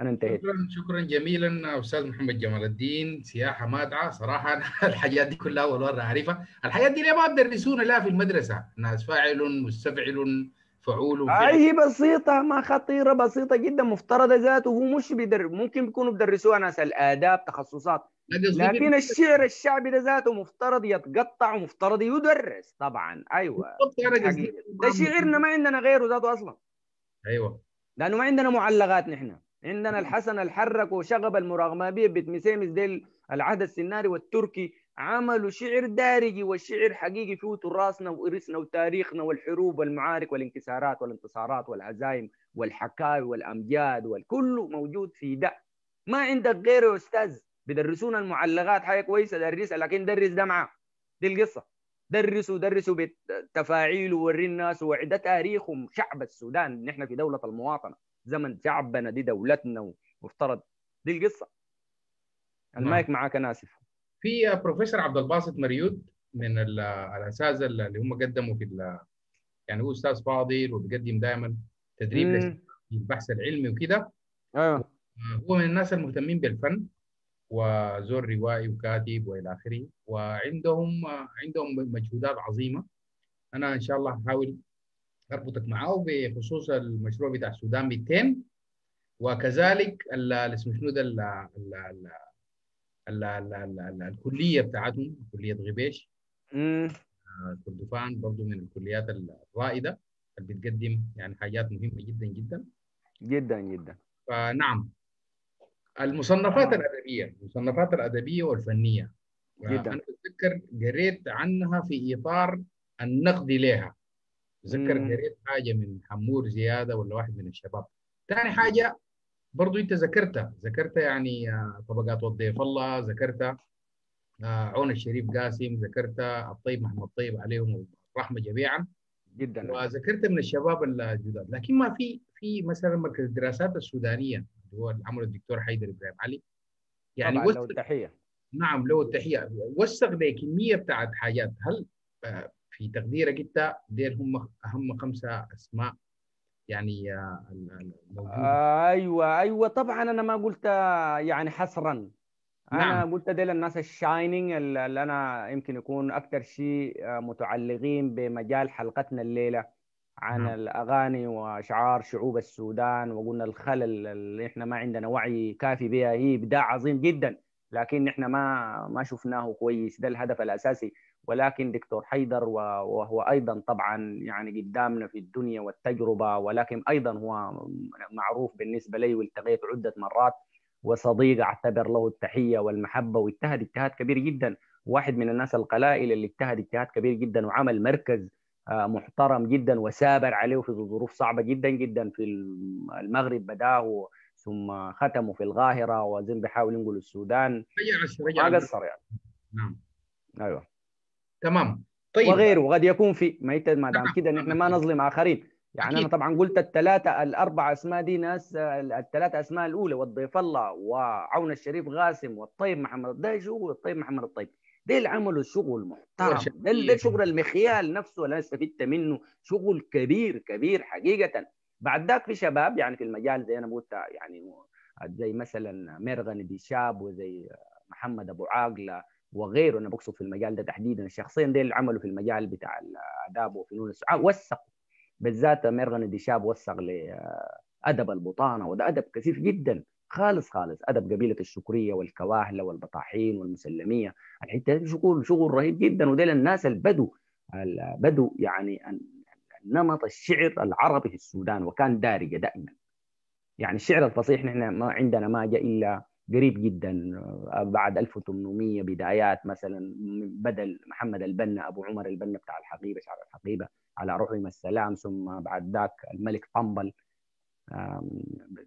B: انا انتهيت
A: شكرا شكرا جميلا استاذ محمد جمال الدين سياحه مادعه صراحه أنا الحاجات دي كلها اول مره اعرفها الحاجات دي ليه ما بدرسونا لا في المدرسه ناس فاعل مستفعل فعول اي بسيطه
B: ما خطيره بسيطه جدا مفترضه ذاته هو مش بيدرب ممكن بيكونوا بدرسوها ناس الاداب تخصصات لكن الشعر الشعبي ده ذاته مفترض يتقطع ومفترض يدرس طبعا ايوه ده شعرنا ما عندنا غيره ذاته اصلا ايوه لانه ما عندنا معلقات نحن عندنا الحسن الحرك وشغب المراغمابية بتمسيمس ديل العهد السناري والتركي عملوا شعر دارجي والشعر حقيقي فيه تراثنا وإرثنا وتاريخنا والحروب والمعارك والانكسارات والانتصارات والعزايم والحكاوي والأمجاد والكل موجود في ده ما عندك غيره يا أستاذ بدرسونا المعلقات حاجة كويسة درسها لكن درس ده معاه دي القصة درسوا درسوا بالتفاعيل ووري الناس وعده تاريخهم شعب السودان نحن في دولة المواطنة
A: زمن شعبنا دي دولتنا مفترض دي القصه المايك نعم. معاك انا اسف في بروفيسور عبد الباسط مريود من الاساتذه اللي هم قدموا في يعني هو استاذ فاضل وبيقدم دائما تدريب للبحث العلمي وكده ايوه هو من الناس المهتمين بالفن وزور روائي وكاتب والى اخره وعندهم عندهم مجهودات عظيمه انا ان شاء الله هحاول اربطك معاه بخصوص المشروع بتاع السودان 200 وكذلك اسمه شنو ده الكليه بتاعتهم كليه غبيش آه، كردفان برضه من الكليات الرائده اللي بتقدم يعني حاجات مهمه جدا جدا جدا جدا فنعم المصنفات نعم. الادبيه المصنفات الادبيه والفنيه جدا انا بتذكر قريت عنها في اطار النقد لها تذكر قريت حاجه من حمور زياده ولا واحد من الشباب ثاني حاجه برضو انت ذكرتها ذكرتها يعني آه، طبقات وضيف الله ذكرتها آه، عون الشريف قاسم ذكرتها الطيب محمد طيب عليهم الرحمه جميعا جدا وذكرت من الشباب الجداد لكن ما في في مثلا مركز الدراسات السودانيه اللي هو اللي عمله الدكتور حيدر ابراهيم علي يعني طبعا وثق... له التحيه نعم له التحيه وثق بكميه بتاعت حاجات هل آه، في تقديرك انت دير هم اهم خمسه اسماء يعني آه، الموجودة.
B: ايوه ايوه طبعا انا ما قلت آه، يعني حصرا انا نعم. قلت ديل الناس الشاينينج اللي انا يمكن يكون اكثر شيء آه، متعلقين بمجال حلقتنا الليله عن نعم. الاغاني واشعار شعوب السودان وقلنا الخلل اللي احنا ما عندنا وعي كافي بها هي ابداع عظيم جدا لكن احنا ما ما شفناه كويس ده الهدف الاساسي ولكن دكتور حيدر وهو ايضا طبعا يعني قدامنا في الدنيا والتجربه ولكن ايضا هو معروف بالنسبه لي والتقيت عده مرات وصديق اعتبر له التحيه والمحبه واجتهد اجتهاد كبير جدا واحد من الناس القلائل اللي اجتهد اجتهاد كبير جدا وعمل مركز آه، محترم جدا وسابر عليه في ظروف صعبه جدا جدا في المغرب بداه ثم ختموا في القاهره وزين بحاول ينقلوا السودان رجع ما قصر يعني نعم ايوه تمام طيب وغيره وقد يكون في ما انت دام نعم. كده نحن ما نظلم اخرين يعني أكيد. انا طبعا قلت الثلاثه الاربع اسماء دي ناس الثلاثه اسماء الاولى والضيف الله وعون الشريف غاسم والطيب محمد الدايش والطيب محمد الطيب ده اللي عملوا شغل محترم ده, ده شغل المخيال نفسه انا استفدت منه شغل كبير كبير حقيقه بعد ذاك في شباب يعني في المجال زي انا قلت يعني زي مثلا ميرغن دي شاب وزي محمد ابو عاقله وغيره انا بقصد في المجال ده تحديدا الشخصين دي اللي عملوا في المجال بتاع الاداب وفنون السعاد آه، وثقوا بالذات ميرغن ديشاب وثق لادب آه، البطانه وده ادب كثيف جدا خالص خالص ادب قبيله الشكريه والكواهله والبطاحين والمسلميه الحته دي شغل شغل رهيب جدا وديل الناس البدو البدو يعني نمط الشعر العربي في السودان وكان دارجه دائما يعني الشعر الفصيح نحن ما عندنا ما جاء الا قريب جدا آه، بعد 1800 بدايات مثلا بدل محمد البنا ابو عمر البنا بتاع الحقيبه شعر الحقيبه على رحم السلام ثم بعد ذاك الملك طنبل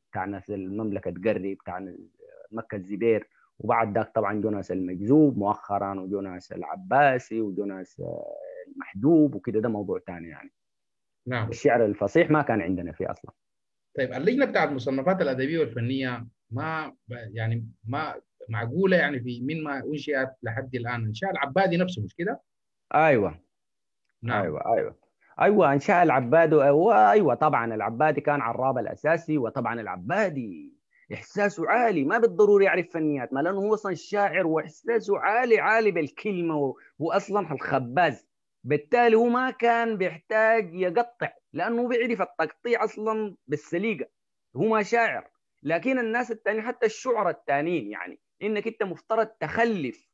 B: بتاع ناس المملكه تقري بتاع مكه الزبير وبعد ذاك طبعا جوناس المجذوب مؤخرا وجوناس العباسي وجوناس آه، المحجوب وكده ده موضوع ثاني يعني نعم الشعر الفصيح ما كان عندنا فيه اصلا
A: طيب اللجنه بتاعت المصنفات الادبيه والفنيه ما يعني ما معقوله يعني في من ما انشئت لحد الان انشاء العبادي نفسه مش كده؟ ايوه نعم. ايوه
B: ايوه ايوه انشاء العبادي ايوه طبعا العبادي كان عراب الاساسي وطبعا العبادي احساسه عالي ما بالضروري يعرف فنيات ما لانه هو اصلا شاعر واحساسه عالي عالي بالكلمه هو اصلا الخباز بالتالي هو ما كان بيحتاج يقطع لانه بيعرف التقطيع اصلا بالسليقه هو ما شاعر لكن الناس الثانيه حتى الشعراء الثانيين يعني انك انت مفترض تخلف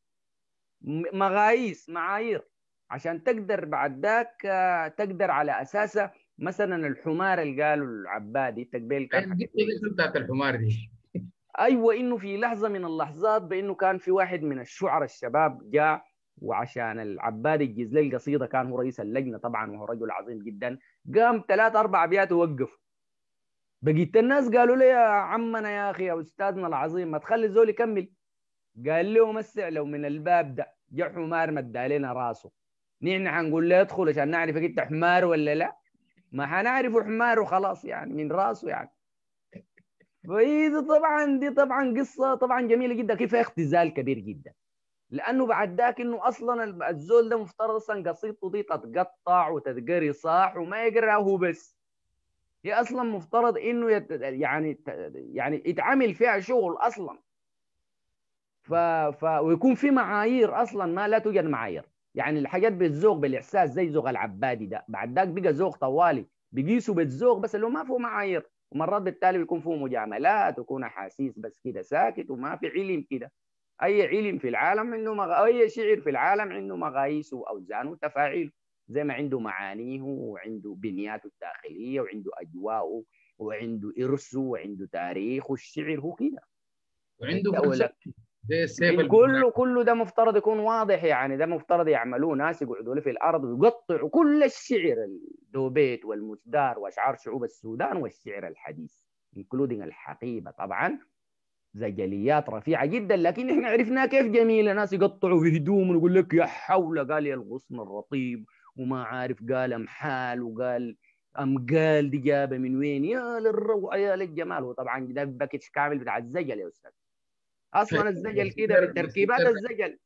B: مقاييس معايير عشان تقدر بعد ذاك آه، تقدر على اساسه مثلا الحمار اللي قالوا العبادي تقبيل كان يعني
A: بتاعت الحمار
B: دي ايوه انه في لحظه من اللحظات بانه كان في واحد من الشعراء الشباب جاء وعشان العبادي الجزلي القصيده كان هو رئيس اللجنه طبعا وهو رجل عظيم جدا قام ثلاث اربع ابيات ووقفوا بقيت الناس قالوا لي يا عمنا يا اخي يا استاذنا العظيم ما تخلي الزول يكمل قال له مسع لو من الباب ده جا حمار مد علينا راسه نحن حنقول له ادخل عشان نعرفك انت حمار ولا لا ما حنعرفه حمار وخلاص يعني من راسه يعني فدي طبعا دي طبعا قصه طبعا جميله جدا كيف اختزال كبير جدا لانه بعد ذاك انه اصلا الزول ده مفترض اصلا قصيدته دي تتقطع وتتقري صاح وما يقراها هو بس هي اصلا مفترض انه يت... يعني يعني يتعمل فيها شغل اصلا ف... ف... ويكون في معايير اصلا ما لا توجد معايير يعني الحاجات بالذوق بالاحساس زي زوق العبادي ده بعد ذاك بقى زوق طوالي بيقيسوا بالذوق بس اللي ما فيه معايير ومرات بالتالي بيكون فيه مجاملات ويكون احاسيس بس كده ساكت وما في علم كده اي علم في العالم عنده مغ... اي شعر في العالم عنده مقاييس واوزان وتفاعيله زي ما عنده معانيه وعنده بنياته الداخليه وعنده اجواءه وعنده ارثه وعنده تاريخه الشعر هو كده وعنده كله كله ده مفترض يكون واضح يعني ده مفترض يعملوه ناس يقعدوا في الارض ويقطعوا كل الشعر الدوبيت والمسدار واشعار شعوب السودان والشعر الحديث انكلودينج الحقيبه طبعا زجليات رفيعه جدا لكن احنا عرفناها كيف جميله ناس يقطعوا في هدوم ويقول لك يا حول قال يا الغصن الرطيب وما عارف قال امحال وقال ام قال دي جابه من وين يا للروعه يا للجمال وطبعا ده باكج كامل بتاع الزجل يا استاذ اصلا الزجل كده بالتركيبات الزجل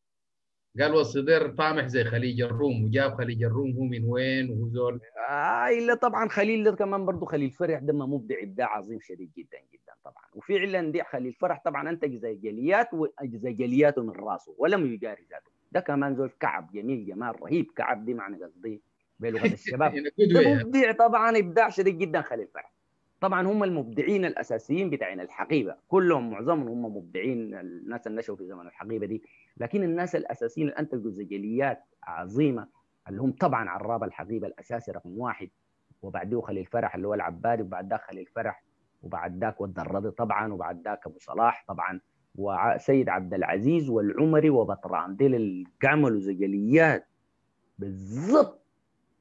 A: قال والصدر طامح زي خليج الروم وجاب خليج الروم هو من وين وهو زول آه الا طبعا خليل كمان برضه خليل فرح ده مبدع ابداع عظيم شديد
B: جدا جدا طبعا وفعلا دي خليل فرح طبعا انتج زجليات واجزجليات من راسه ولم يجاري ذاته ده كمان زول كعب جميل جمال رهيب كعب دي معنى قصدي بلغه الشباب يعني ده يعني. مبدع طبعا ابداع شديد جدا خليل فرح طبعا هم المبدعين الاساسيين بتاعين الحقيبه كلهم معظمهم هم مبدعين الناس اللي نشأوا في زمن الحقيبه دي لكن الناس الاساسيين اللي انتجوا زجليات عظيمه اللي هم طبعا عراب الحقيبه الاساسي رقم واحد وبعده خليل فرح اللي هو العبادي وبعد ذاك خليل فرح وبعد ذاك الرضي طبعا وبعد ذاك ابو صلاح طبعا وسيد عبد العزيز والعمري وبطران ديل عملوا زجليات بالضبط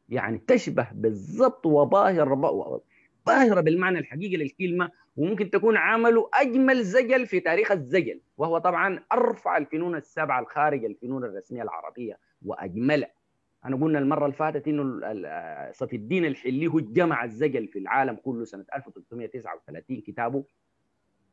B: يعني تشبه بالضبط وباهر باهرة بالمعنى الحقيقي للكلمة وممكن تكون عملوا أجمل زجل في تاريخ الزجل وهو طبعا أرفع الفنون السبعة الخارج الفنون الرسمية العربية وأجملها أنا قلنا المرة اللي فاتت إنه آه، صفي الدين الحلي هو جمع الزجل في العالم كله سنة 1339 كتابه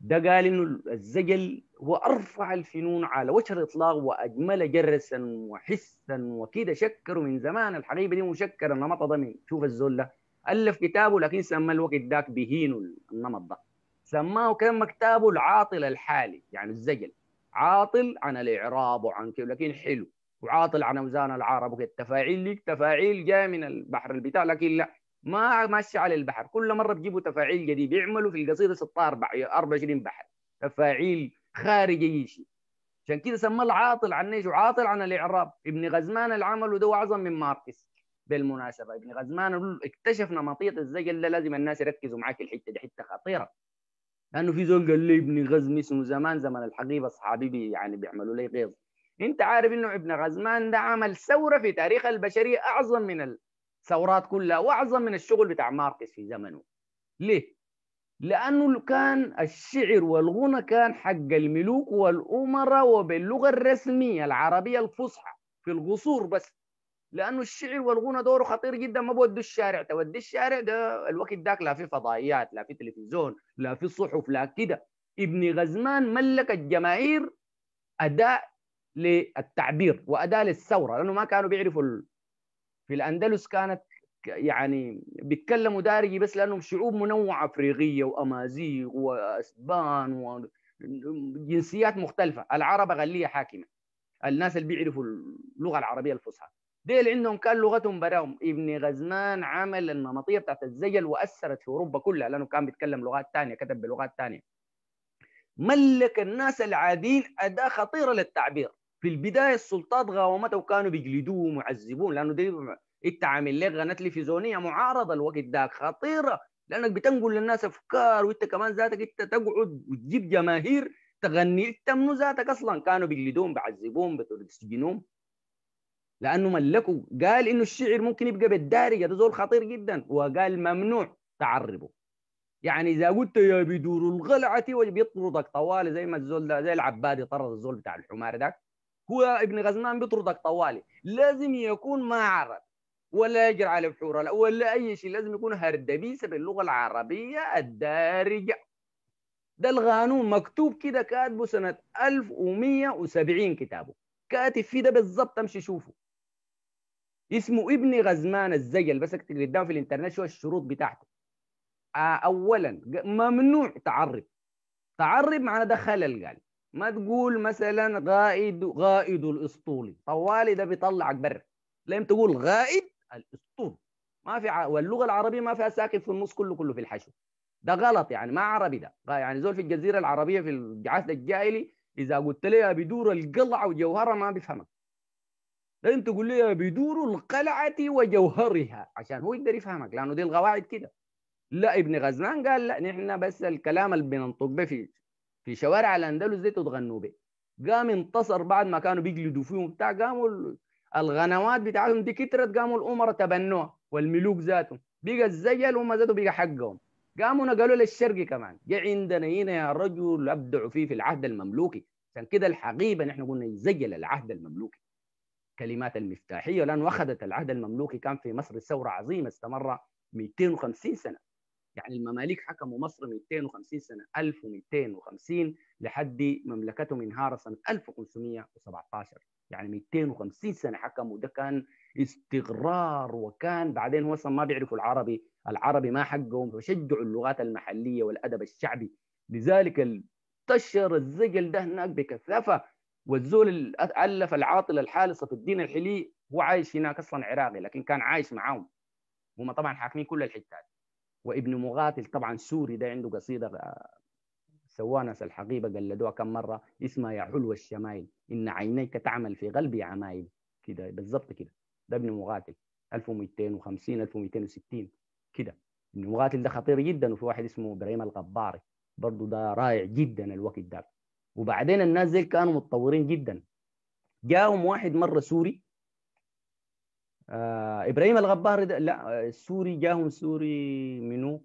B: ده قال انه الزجل هو ارفع الفنون على وجه الاطلاق واجمل جرسا وحسا وكده شكروا من زمان الحقيبه دي مشكر النمط ده من شوف الزول ده الف كتابه لكن سمى الوقت ذاك بهين النمط ده سماه كان كتابه العاطل الحالي يعني الزجل عاطل عن الاعراب وعن كده لكن حلو وعاطل عن اوزان العرب وكده تفاعيل ليك تفاعيل جايه من البحر البتاع لكن لا ما ماشي على البحر كل مره بجيبوا تفاعيل جديد بيعملوا في القصيده 16 24 بحر تفاعيل خارج اي شيء عشان كده سمى العاطل عن ايش وعاطل عن الاعراب ابن غزمان اللي عمله ده اعظم من ماركس بالمناسبه ابن غزمان اكتشف نمطيه الزجل ده لازم الناس يركزوا معاك في الحته دي حته خطيره لانه في زول قال لي ابن غزم اسمه زمان زمن الحقيبه اصحابي بي يعني بيعملوا لي غيظ انت عارف انه ابن غزمان ده عمل ثوره في تاريخ البشريه اعظم من ال... ثورات كلها واعظم من الشغل بتاع ماركس في زمنه ليه؟ لانه كان الشعر والغنى كان حق الملوك والامراء وباللغه الرسميه العربيه الفصحى في القصور بس لانه الشعر والغنى دوره خطير جدا ما بودي الشارع تودي طيب الشارع ده الوقت داك لا في فضائيات لا في تلفزيون لا في صحف لا كده ابن غزمان ملك الجماهير اداء للتعبير واداء للثوره لانه ما كانوا بيعرفوا في الأندلس كانت يعني بيتكلموا دارجي بس لأنهم شعوب منوعة أفريقية وأمازيغ وأسبان وجنسيات مختلفة العرب أغلية حاكمة الناس اللي بيعرفوا اللغة العربية الفصحى ديل عندهم كان لغتهم براهم ابن غزنان عمل النمطيه بتاعت الزجل واثرت في اوروبا كلها لانه كان بيتكلم لغات ثانيه كتب بلغات ثانيه ملك الناس العاديين اداه خطيره للتعبير في البدايه السلطات غاومته وكانوا بيجلدوه ومعذبوه لانه دي انت عامل لك غنى تلفزيونيه معارضه الوقت ده خطيره لانك بتنقل للناس افكار وانت كمان ذاتك انت تقعد وتجيب جماهير تغني انت منو ذاتك اصلا كانوا بيجلدوهم بيعذبوهم بتسجنوهم لانه ملكوا قال انه الشعر ممكن يبقى بالدارجه ده زول خطير جدا وقال ممنوع تعربه يعني اذا قلت يا بدور الغلعه وبيطردك طوال زي ما الزول ده زي العبادي طرد الزول بتاع الحمار ده هو ابن غزنان بيطردك طوالي لازم يكون ما عرب ولا يجري على بحور ولا اي شيء لازم يكون هردبيسه باللغه العربيه الدارجه ده القانون مكتوب كده كاتبه سنه 1170 كتابه كاتب فيه ده بالظبط امشي شوفه اسمه ابن غزمان الزجل بس اكتب قدام في الانترنت شو الشروط بتاعته آه، اولا ممنوع تعرب تعرب معناه ده خلل قال ما تقول مثلا غائد غائد الاسطول طوالي ده بيطلعك برا لازم تقول غائد الاسطول ما في واللغه العربيه ما فيها ساكن في النص كله كله في الحشو ده غلط يعني ما عربي ده يعني زول في الجزيره العربيه في العهد الجاهلي اذا قلت له بدور القلعه وجوهرها ما بيفهمك لازم تقول له بدور القلعه وجوهرها عشان هو يقدر يفهمك لانه دي القواعد كده لا ابن غزنان قال لا نحن بس الكلام اللي بننطق به في في شوارع الاندلس دي تتغنوا به قام انتصر بعد ما كانوا بيجلدوا فيهم بتاع قاموا الغنوات بتاعتهم دي كترت قاموا الامراء تبنوها والملوك ذاتهم بقى الزجل وما زادوا بقى حقهم قاموا نقلوا للشرق كمان جه عندنا هنا يا رجل ابدعوا فيه في العهد المملوكي عشان كده الحقيبه نحن قلنا يزجل العهد المملوكي كلمات المفتاحيه لانه اخذت العهد المملوكي كان في مصر ثوره عظيمه استمر 250 سنه يعني المماليك حكموا مصر 250 سنه 1250 لحد مملكتهم انهار سنه 1517 يعني 250 سنه حكموا ده كان استقرار وكان بعدين هو ما بيعرفوا العربي العربي ما حقهم فشجعوا اللغات المحليه والادب الشعبي لذلك انتشر الزجل ده هناك بكثافه والزول اللي الف العاطل الحالصه في الدين الحلي هو عايش هناك اصلا عراقي لكن كان عايش معاهم هم طبعا حاكمين كل الحتات وابن مقاتل طبعا سوري ده عنده قصيده آه، سواه ناس الحقيبه قلدوها كم مره اسمها يا حلو الشمايل ان عينيك تعمل في قلبي عمايل كده بالظبط كده ده ابن مقاتل 1250 1260 كده ابن مقاتل ده خطير جدا وفي واحد اسمه ابراهيم الغباري برضه ده رائع جدا الوقت ده وبعدين الناس دي كانوا متطورين جدا جاهم واحد مره سوري آه ابراهيم الغبار ده لا السوري جاهم سوري منو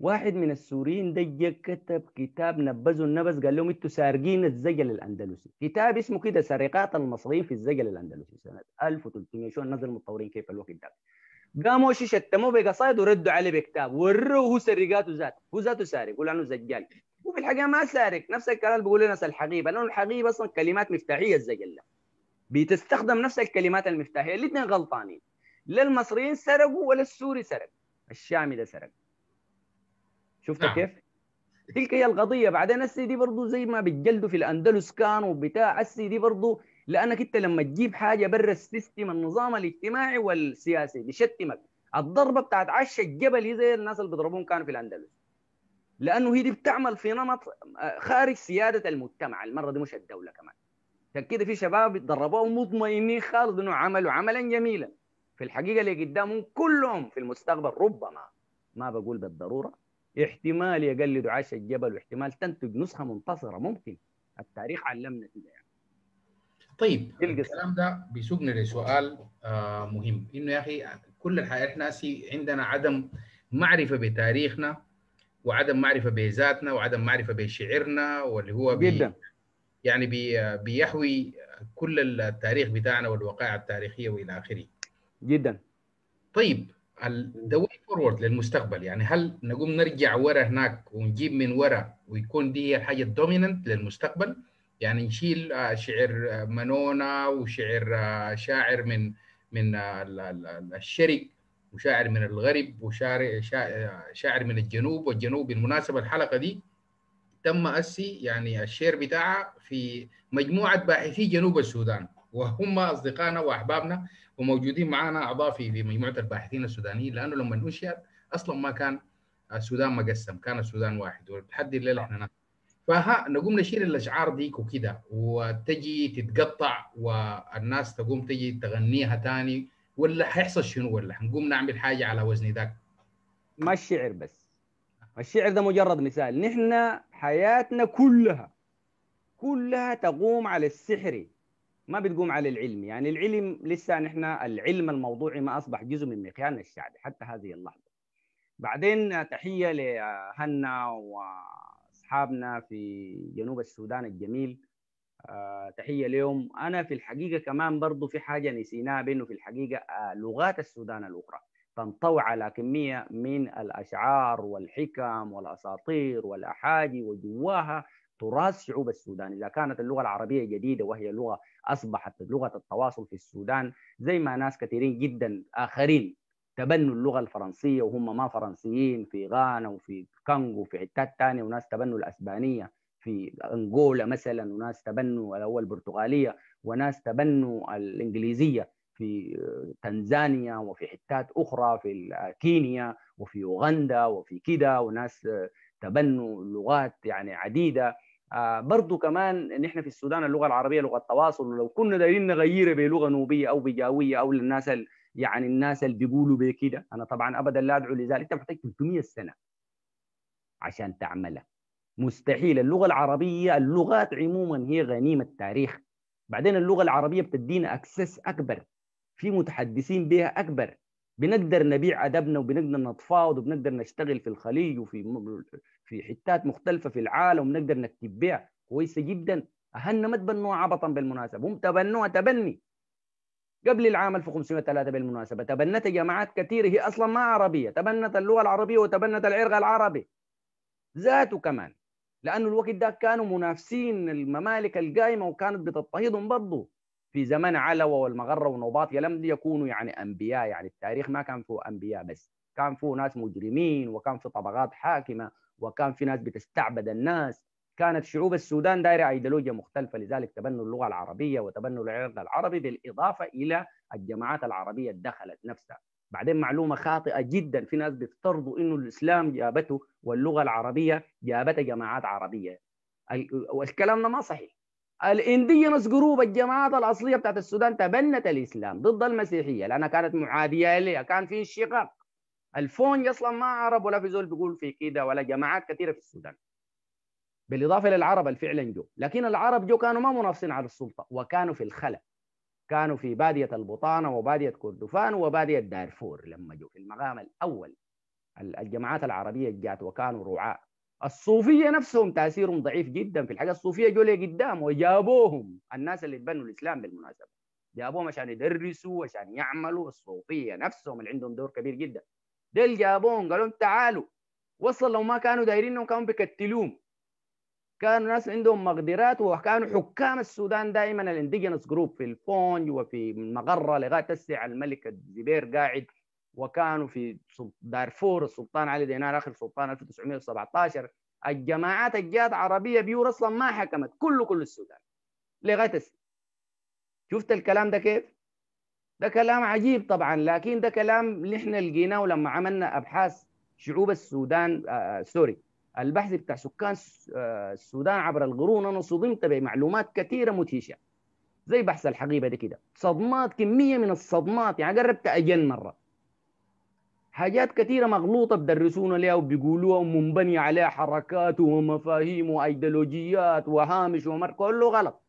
B: واحد من السوريين ده كتب كتاب نبذوا النبز قال لهم انتوا سارقين الزجل الاندلسي كتاب اسمه كده سرقات المصريين في الزجل الاندلسي سنه 1300 شو نزل المتطورين كيف الوقت ده قاموا شي شتموه بقصايد وردوا عليه بكتاب وروه هو سرقاته ذاته هو ذاته سارق قول عنه زجال وفي الحقيقه ما سارق نفس الكلام بيقول لنا الحقيبه لانه الحقيبه اصلا كلمات مفتاحيه الزجل ده بتستخدم نفس الكلمات المفتاحيه الاثنين غلطانين لا المصريين سرقوا ولا السوري سرق الشامي ده سرق شفت نعم. كيف؟ تلك هي القضيه بعدين السي دي برضه زي ما بتجلدوا في الاندلس كان وبتاع السي دي برضه لانك انت لما تجيب حاجه برا السيستم النظام الاجتماعي والسياسي بيشتمك الضربه بتاعت عش الجبل هي زي الناس اللي بيضربوهم كانوا في الاندلس لانه هي دي بتعمل في نمط آه، خارج سياده المجتمع المره دي مش الدوله كمان عشان كده في شباب اتدربوهم مطمئنين خالص انه عملوا عملا جميلا في الحقيقه اللي قدامهم كلهم في المستقبل ربما ما بقول بالضروره احتمال يقلدوا عاش الجبل واحتمال تنتج نسخه منتصره ممكن التاريخ علمنا كده يعني
A: طيب الكلام ده بيسوقنا لسؤال آه مهم انه يا اخي كل الحياه احنا عندنا عدم معرفه بتاريخنا وعدم معرفه بذاتنا وعدم معرفه بشعرنا واللي هو جدا يعني بي بيحوي كل التاريخ بتاعنا والوقائع التاريخيه والى اخره جدا طيب ذا واي فورورد للمستقبل يعني هل نقوم نرجع ورا هناك ونجيب من ورا ويكون دي هي الحاجه الدوميننت للمستقبل يعني نشيل آه، شعر آه، منونا وشعر آه، شاعر من من الشرق وشاعر من الغرب وشاعر شاعر من الجنوب والجنوب بالمناسبه الحلقه دي تم أسي يعني الشير بتاعها في مجموعة باحثي جنوب السودان وهم أصدقائنا وأحبابنا وموجودين معنا أعضاء في مجموعة الباحثين السودانيين لأنه لما أنشئت أصلا ما كان السودان مقسم كان السودان واحد ولحد الليلة احنا نحن. فها نقوم نشيل الاشعار ديك وكده وتجي تتقطع والناس تقوم تجي تغنيها تاني ولا حيحصل شنو ولا حنقوم نعمل حاجه على وزن ذاك
B: ما الشعر بس الشعر ده مجرد مثال نحن حياتنا كلها كلها تقوم على السحر ما بتقوم على العلم يعني العلم لسه نحن العلم الموضوعي ما اصبح جزء من مكيالنا الشعبي حتى هذه اللحظه بعدين تحيه لهنا واصحابنا في جنوب السودان الجميل آه، تحيه لهم انا في الحقيقه كمان برضو في حاجه نسيناها بانه في الحقيقه آه، لغات السودان الاخرى تنطوي على كمية من الأشعار والحكم والأساطير والأحادي وجواها تراث شعوب السودان إذا كانت اللغة العربية جديدة وهي لغة أصبحت لغة التواصل في السودان زي ما ناس كثيرين جدا آخرين تبنوا اللغة الفرنسية وهم ما فرنسيين في غانا وفي كونغو وفي حتات تانية وناس تبنوا الأسبانية في أنغولا مثلا وناس تبنوا الأول البرتغالية وناس تبنوا الإنجليزية في تنزانيا وفي حتات اخرى في كينيا وفي اوغندا وفي كده وناس تبنوا لغات يعني عديده آه، برضو كمان نحن في السودان اللغه العربيه لغه تواصل ولو كنا دايرين نغيرها بلغه نوبيه او بجاويه او للناس يعني الناس اللي بيقولوا بكده انا طبعا ابدا لا ادعو لذلك انت محتاج 300 سنه عشان تعملها مستحيل اللغه العربيه اللغات عموما هي غنيمه التاريخ بعدين اللغه العربيه بتدينا اكسس اكبر في متحدثين بها اكبر بنقدر نبيع ادبنا وبنقدر نتفاوض وبنقدر نشتغل في الخليج وفي في حتات مختلفه في العالم وبنقدر نكتب بيع كويسه جدا اهلنا ما تبنوها عبطا بالمناسبه هم تبنوها تبني قبل العام 1503 بالمناسبه تبنت جماعات كثيره هي اصلا ما عربيه تبنت اللغه العربيه وتبنت العرق العربي ذاته كمان لانه الوقت ده كانوا منافسين الممالك القائمه وكانت بتضطهدهم برضه في زمن علوة والمغرة ونوباطية لم يكونوا يعني أنبياء يعني التاريخ ما كان فيه أنبياء بس كان فيه ناس مجرمين وكان في طبقات حاكمة وكان في ناس بتستعبد الناس كانت شعوب السودان دايرة أيديولوجيا مختلفة لذلك تبنوا اللغة العربية وتبنوا العرق العربي بالإضافة إلى الجماعات العربية دخلت نفسها بعدين معلومة خاطئة جدا في ناس بيفترضوا إنه الإسلام جابته واللغة العربية جابتها جماعات عربية والكلام ده ما صحيح الانديجنس جروب الجماعات الاصليه بتاعت السودان تبنت الاسلام ضد المسيحيه لانها كانت معاديه لها كان في انشقاق الفونج اصلا ما عرب ولا في زول بيقول في كده ولا جماعات كثيره في السودان بالاضافه للعرب اللي فعلا جو لكن العرب جو كانوا ما منافسين على السلطه وكانوا في الخلا كانوا في باديه البطانه وباديه كردفان وباديه دارفور لما جو في المقام الاول الجماعات العربيه جات وكانوا رعاة الصوفيه نفسهم تاثيرهم ضعيف جدا في الحاجه الصوفيه جو قدام وجابوهم الناس اللي تبنوا الاسلام بالمناسبه جابوهم عشان يدرسوا عشان يعملوا الصوفيه نفسهم اللي عندهم دور كبير جدا ديل جابوهم قالوا تعالوا وصل لو ما كانوا دايرين انهم كانوا بيكتلوهم كانوا ناس عندهم مقدرات وكانوا حكام السودان دائما الانديجنس جروب في الفونج وفي المغره لغايه تسع الملك الزبير قاعد وكانوا في دارفور السلطان علي دينار اخر سلطان 1917 الجماعات الجات عربيه بيور اصلا ما حكمت كله كل السودان لغايه شفت الكلام ده كيف؟ ده كلام عجيب طبعا لكن ده كلام نحن لقيناه لما عملنا ابحاث شعوب السودان آه, آه، سوري البحث بتاع سكان آه، السودان عبر القرون انا صدمت بمعلومات كثيره مدهشه زي بحث الحقيبه ده كده صدمات كميه من الصدمات يعني قربت اجل مره حاجات كثيره مغلوطه بدرسونا لها وبيقولوها ومنبني عليها حركات ومفاهيم وايديولوجيات وهامش ومر كله غلط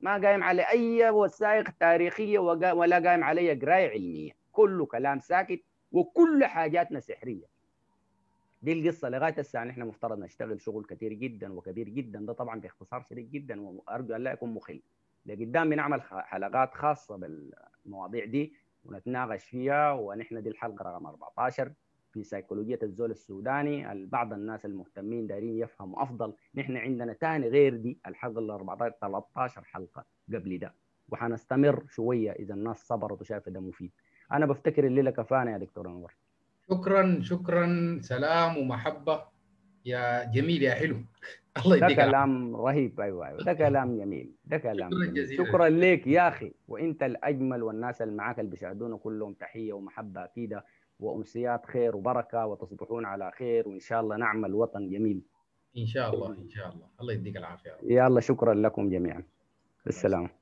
B: ما قايم على اي وثائق تاريخيه ولا قايم علي قرايه علميه كله كلام ساكت وكل حاجاتنا سحريه دي القصه لغايه الساعه نحن مفترض نشتغل شغل كثير جدا وكبير جدا ده طبعا باختصار شديد جدا وارجو ان لا يكون مخل لقدام بنعمل حلقات خاصه بالمواضيع دي ونتناقش فيها ونحن دي الحلقه رقم 14 في سيكولوجيه الزول السوداني بعض الناس المهتمين دايرين يفهموا افضل نحن عندنا ثاني غير دي الحلقه ال 14 13 حلقه قبل ده وحنستمر شويه اذا الناس صبرت وشافت ده مفيد انا بفتكر الليله كفانا يا دكتور انور
A: شكرا شكرا سلام ومحبه يا جميل يا حلو الله يديك ده
B: كلام رهيب ايوه ايوه ده كلام جميل ده كلام شكرا جزيلا شكرا لك يا اخي وانت الاجمل والناس اللي معاك اللي بيساعدونا كلهم تحيه ومحبه اكيده وامسيات خير وبركه وتصبحون على خير وان شاء الله نعمل وطن جميل
A: ان شاء الله ان شاء الله الله يديك العافيه يا
B: رب يلا شكرا لكم جميعا السلام